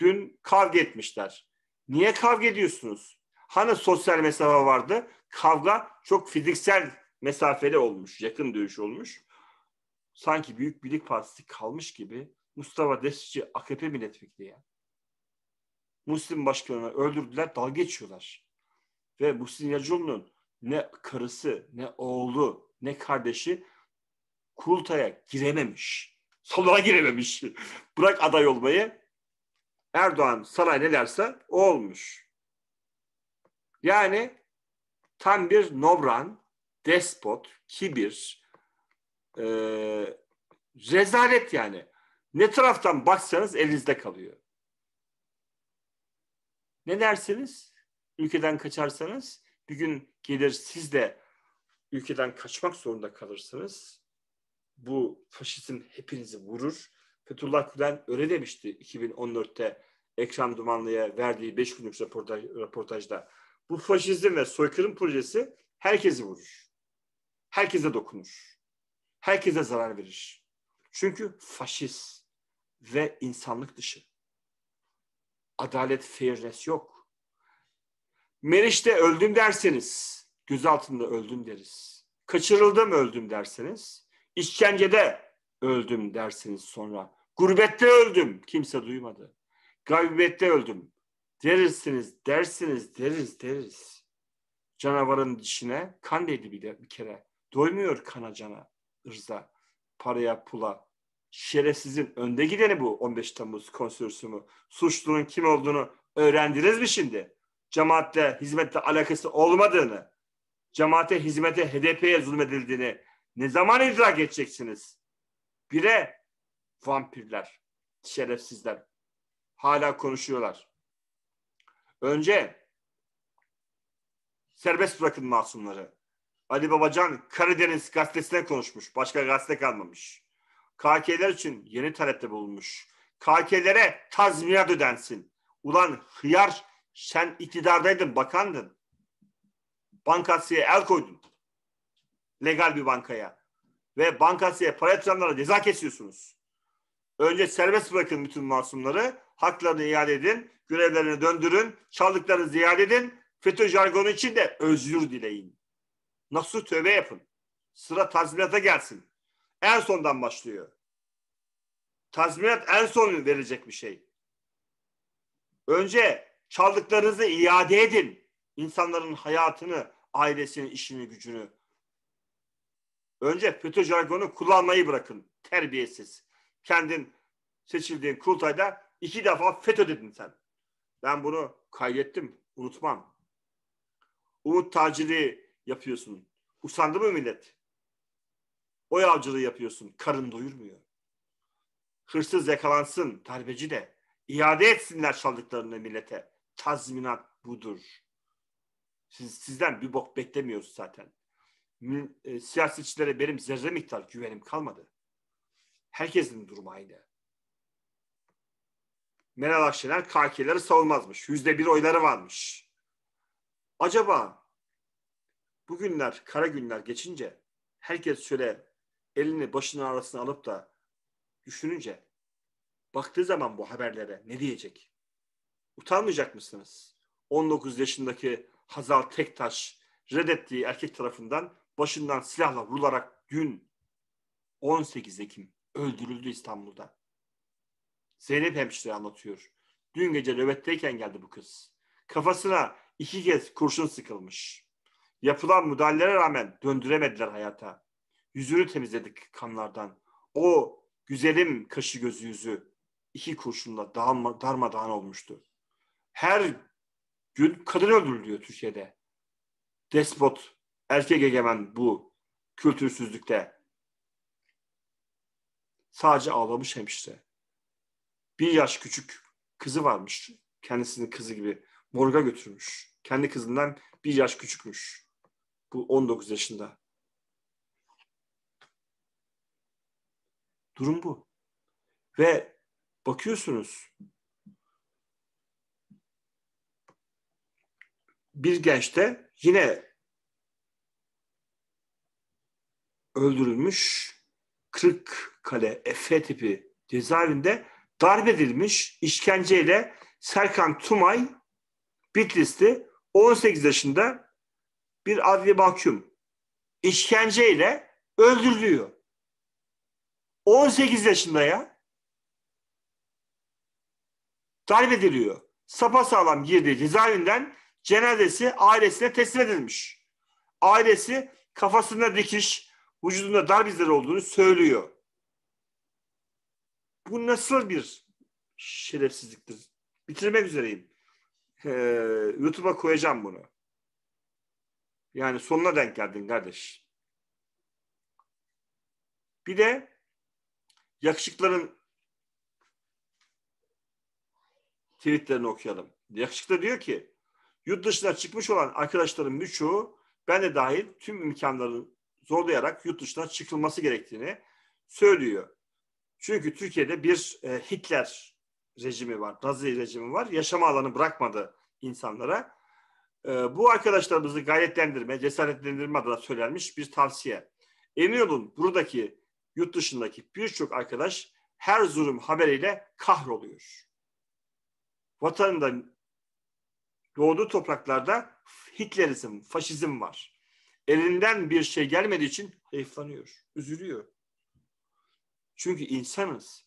dün kavga etmişler. Niye kavga ediyorsunuz? Hani sosyal mesafe vardı? Kavga çok fiziksel mesafeli olmuş, yakın dövüş olmuş. Sanki Büyük Birlik Partisi kalmış gibi Mustafa Destici AKP milletvekili ya. Muslim başkanını öldürdüler, dalga geçiyorlar. Ve Muslim Yacıoğlu'nun ne karısı, ne oğlu, ne kardeşi Kulta'ya girememiş. Salona girememiş. Bırak aday olmayı. Erdoğan saray nelerse o olmuş. Yani tam bir novran, despot, kibir, e, rezalet yani. Ne taraftan baksanız elinizde kalıyor. Ne dersiniz? Ülkeden kaçarsanız bir gün gelir siz de ülkeden kaçmak zorunda kalırsınız. Bu faşizm hepinizi vurur. Fethullah Gülen öyle demişti 2014'te Ekrem Dumanlı'ya verdiği 5 günlük raportaj, raportajda. Bu faşizm ve soykırım projesi herkesi vurur. Herkese dokunur. Herkese zarar verir. Çünkü faşist ve insanlık dışı adalet, fairness yok. Meriç'te öldüm derseniz, gözaltında öldüm deriz. Kaçırıldım öldüm derseniz, işkencede öldüm dersiniz sonra. Gurbette öldüm, kimse duymadı. Gaybette öldüm dersiniz, dersiniz, deriz, deriz. Canavarın dişine kan dedi bir, de, bir kere. Doymuyor kana cana, ırza, paraya, pula, şerefsizin önde gideni bu 15 Temmuz konsorsiyumu. Suçlunun kim olduğunu öğrendiniz mi şimdi? Cemaatle, hizmetle alakası olmadığını, cemaate, hizmete, HDP'ye zulmedildiğini ne zaman idrak edeceksiniz? Bire vampirler, şerefsizler hala konuşuyorlar. Önce serbest bırakın masumları. Ali Babacan Karadeniz gazetesine konuşmuş. Başka gazete kalmamış. KK'ler için yeni talepte bulunmuş. KK'lere tazminat ödensin. Ulan hıyar sen iktidardaydın, bakandın. Bankasıya el koydun. Legal bir bankaya. Ve bankasıya para yatıranlara ceza kesiyorsunuz. Önce serbest bırakın bütün masumları. Haklarını iade edin. Görevlerini döndürün. çaldıklarını iade edin. FETÖ jargonu için de özür dileyin. Nasıl tövbe yapın. Sıra tazminata gelsin en sondan başlıyor. Tazminat en son verecek bir şey. Önce çaldıklarınızı iade edin. İnsanların hayatını, ailesini, işini, gücünü. Önce FETÖ jargonu kullanmayı bırakın. Terbiyesiz. Kendin seçildiğin kurultayda iki defa FETÖ dedin sen. Ben bunu kaydettim. Unutmam. Umut tacili yapıyorsun. Usandı mı millet? Boy avcılığı yapıyorsun. Karın doyurmuyor. Hırsız yakalansın. Darbeci de. iade etsinler çaldıklarını millete. Tazminat budur. Siz, sizden bir bok beklemiyoruz zaten. E, siyasetçilere benim zerre miktar güvenim kalmadı. Herkesin durumu aynı. Meral Akşener KK'leri savunmazmış. Yüzde bir oyları varmış. Acaba bugünler, kara günler geçince herkes şöyle elini başının arasına alıp da düşününce baktığı zaman bu haberlere ne diyecek? Utanmayacak mısınız? 19 yaşındaki Hazal Tektaş reddettiği erkek tarafından başından silahla vurularak dün 18 Ekim öldürüldü İstanbul'da. Zeynep hemşire anlatıyor. Dün gece nöbetteyken geldi bu kız. Kafasına iki kez kurşun sıkılmış. Yapılan müdahalelere rağmen döndüremediler hayata. Yüzünü temizledik kanlardan. O güzelim kaşı gözü yüzü iki kurşunla darma darmadağın olmuştu. Her gün kadın öldürülüyor Türkiye'de. Despot, erkek egemen bu kültürsüzlükte. Sadece ağlamış hemşire. Bir yaş küçük kızı varmış. Kendisinin kızı gibi morga götürmüş. Kendi kızından bir yaş küçükmüş. Bu 19 yaşında. Durum bu. Ve bakıyorsunuz bir gençte yine öldürülmüş Kırıkkale Efe tipi cezaevinde darp edilmiş işkenceyle Serkan Tumay Bitlisli 18 yaşında bir adli mahkum işkenceyle öldürülüyor. 18 yaşında ya. Darp ediliyor. Sapa sağlam girdi cezaevinden cenazesi ailesine teslim edilmiş. Ailesi kafasında dikiş, vücudunda darp izleri olduğunu söylüyor. Bu nasıl bir şerefsizliktir? Bitirmek üzereyim. Ee, YouTube'a koyacağım bunu. Yani sonuna denk geldin kardeş. Bir de Yakışıkların tweetlerini okuyalım. Yakışıklı diyor ki yurt dışına çıkmış olan arkadaşların birçoğu ben de dahil tüm imkanları zorlayarak yurt dışına çıkılması gerektiğini söylüyor. Çünkü Türkiye'de bir e, Hitler rejimi var, Nazi rejimi var. Yaşama alanı bırakmadı insanlara. E, bu arkadaşlarımızı gayretlendirme, cesaretlendirme adına söylenmiş bir tavsiye. Emin olun buradaki yurt dışındaki birçok arkadaş her zulüm haberiyle kahroluyor. Vatanında doğduğu topraklarda Hitlerizm, faşizm var. Elinden bir şey gelmediği için hayıflanıyor, üzülüyor. Çünkü insanız.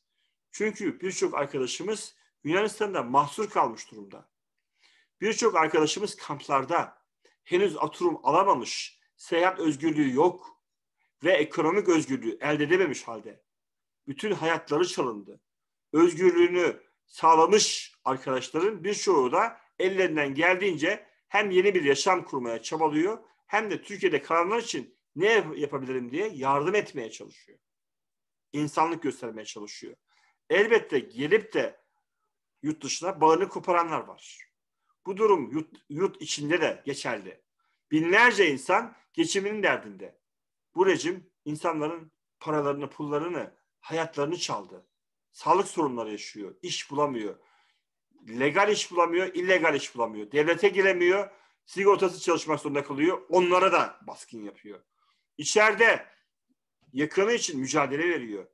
Çünkü birçok arkadaşımız Yunanistan'da mahsur kalmış durumda. Birçok arkadaşımız kamplarda henüz oturum alamamış, seyahat özgürlüğü yok ve ekonomik özgürlüğü elde edememiş halde bütün hayatları çalındı. Özgürlüğünü sağlamış arkadaşların birçoğu da ellerinden geldiğince hem yeni bir yaşam kurmaya çabalıyor hem de Türkiye'de kalanlar için ne yapabilirim diye yardım etmeye çalışıyor. İnsanlık göstermeye çalışıyor. Elbette gelip de yurt dışına bağını koparanlar var. Bu durum yurt, yurt içinde de geçerli. Binlerce insan geçiminin derdinde. Bu rejim insanların paralarını, pullarını, hayatlarını çaldı. Sağlık sorunları yaşıyor, iş bulamıyor. Legal iş bulamıyor, illegal iş bulamıyor. Devlete giremiyor, sigortası çalışmak zorunda kalıyor. Onlara da baskın yapıyor. İçeride yakını için mücadele veriyor.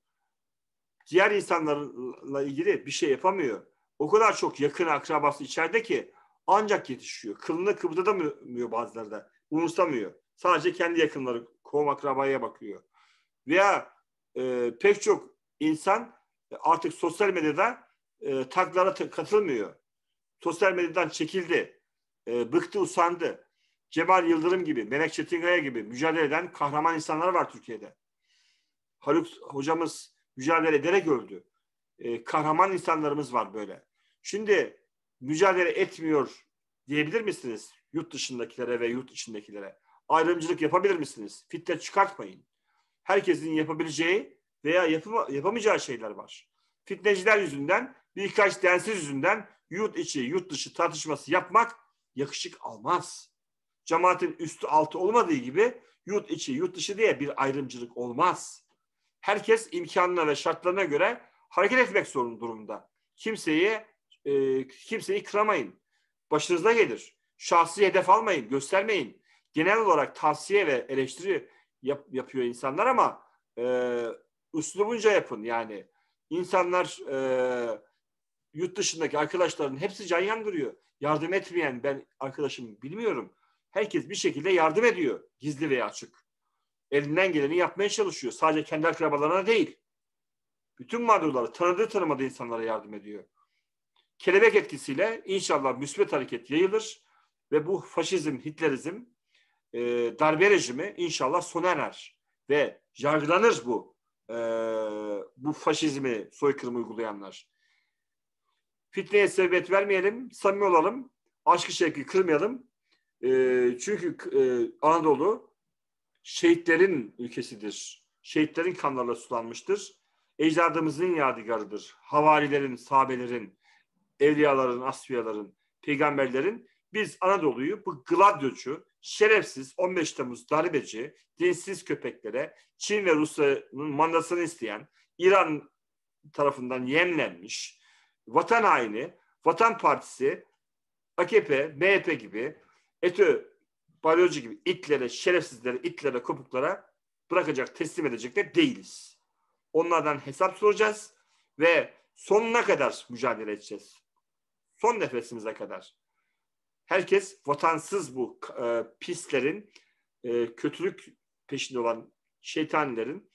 Diğer insanlarla ilgili bir şey yapamıyor. O kadar çok yakın akrabası içeride ki ancak yetişiyor. Kılını kıpırdamıyor bazıları da. Umursamıyor. Sadece kendi yakınları kovum akrabaya bakıyor. Veya e, pek çok insan e, artık sosyal medyada e, taglara katılmıyor. Sosyal medyadan çekildi. E, bıktı, usandı. Cemal Yıldırım gibi, Melek Çetinkaya gibi mücadele eden kahraman insanlar var Türkiye'de. Haluk hocamız mücadele ederek öldü. E, kahraman insanlarımız var böyle. Şimdi mücadele etmiyor diyebilir misiniz yurt dışındakilere ve yurt içindekilere? ayrımcılık yapabilir misiniz? Fitne çıkartmayın. Herkesin yapabileceği veya yapıma, yapamayacağı şeyler var. Fitneciler yüzünden, birkaç densiz yüzünden yurt içi, yurt dışı tartışması yapmak yakışık almaz. Cemaatin üstü altı olmadığı gibi yurt içi, yurt dışı diye bir ayrımcılık olmaz. Herkes imkanına ve şartlarına göre hareket etmek zorunda durumda. Kimseyi e, kimseyi kıramayın. Başınıza gelir. Şahsi hedef almayın, göstermeyin genel olarak tavsiye ve eleştiri yap, yapıyor insanlar ama e, üslubunca yapın yani. insanlar e, yurt dışındaki arkadaşların hepsi can yandırıyor. Yardım etmeyen ben arkadaşım bilmiyorum. Herkes bir şekilde yardım ediyor gizli veya açık. Elinden geleni yapmaya çalışıyor. Sadece kendi akrabalarına değil. Bütün mağdurları tanıdığı tanımadığı insanlara yardım ediyor. Kelebek etkisiyle inşallah müsbet hareket yayılır ve bu faşizm, Hitlerizm e, darbe rejimi inşallah sona erer ve yargılanır bu e, bu faşizmi soykırım uygulayanlar. Fitneye sebebiyet vermeyelim, samimi olalım, aşkı şevki kırmayalım. E, çünkü e, Anadolu şehitlerin ülkesidir. Şehitlerin kanlarıyla sulanmıştır. Ecdadımızın yadigarıdır. Havarilerin, sahabelerin, evliyaların, asfiyaların, peygamberlerin biz Anadolu'yu bu gladyocu, şerefsiz 15 Temmuz darbeci, dinsiz köpeklere Çin ve Rusya'nın mandasını isteyen İran tarafından yemlenmiş vatan haini, vatan partisi, AKP, MHP gibi ETÖ, Balyocu gibi itlere, şerefsizlere, itlere, kopuklara bırakacak, teslim edecek de değiliz. Onlardan hesap soracağız ve sonuna kadar mücadele edeceğiz. Son nefesimize kadar herkes vatansız bu e, pislerin, e, kötülük peşinde olan şeytanların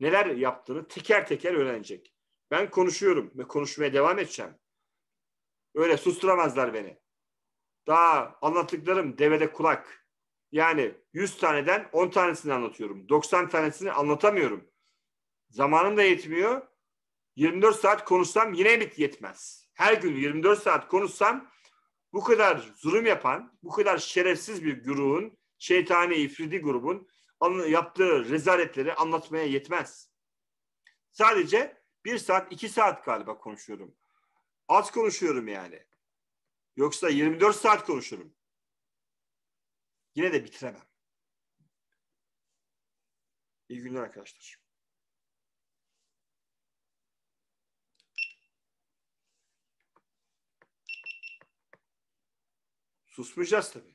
neler yaptığını teker teker öğrenecek. Ben konuşuyorum ve konuşmaya devam edeceğim. Öyle susturamazlar beni. Daha anlattıklarım devede kulak. Yani 100 taneden 10 tanesini anlatıyorum. 90 tanesini anlatamıyorum. Zamanım da yetmiyor. 24 saat konuşsam yine bit yetmez. Her gün 24 saat konuşsam bu kadar zulüm yapan, bu kadar şerefsiz bir grubun, şeytani ifridi grubun yaptığı rezaletleri anlatmaya yetmez. Sadece bir saat, iki saat galiba konuşuyorum. Az konuşuyorum yani. Yoksa 24 saat konuşurum. Yine de bitiremem. İyi günler arkadaşlar. Susmayacağız tabii.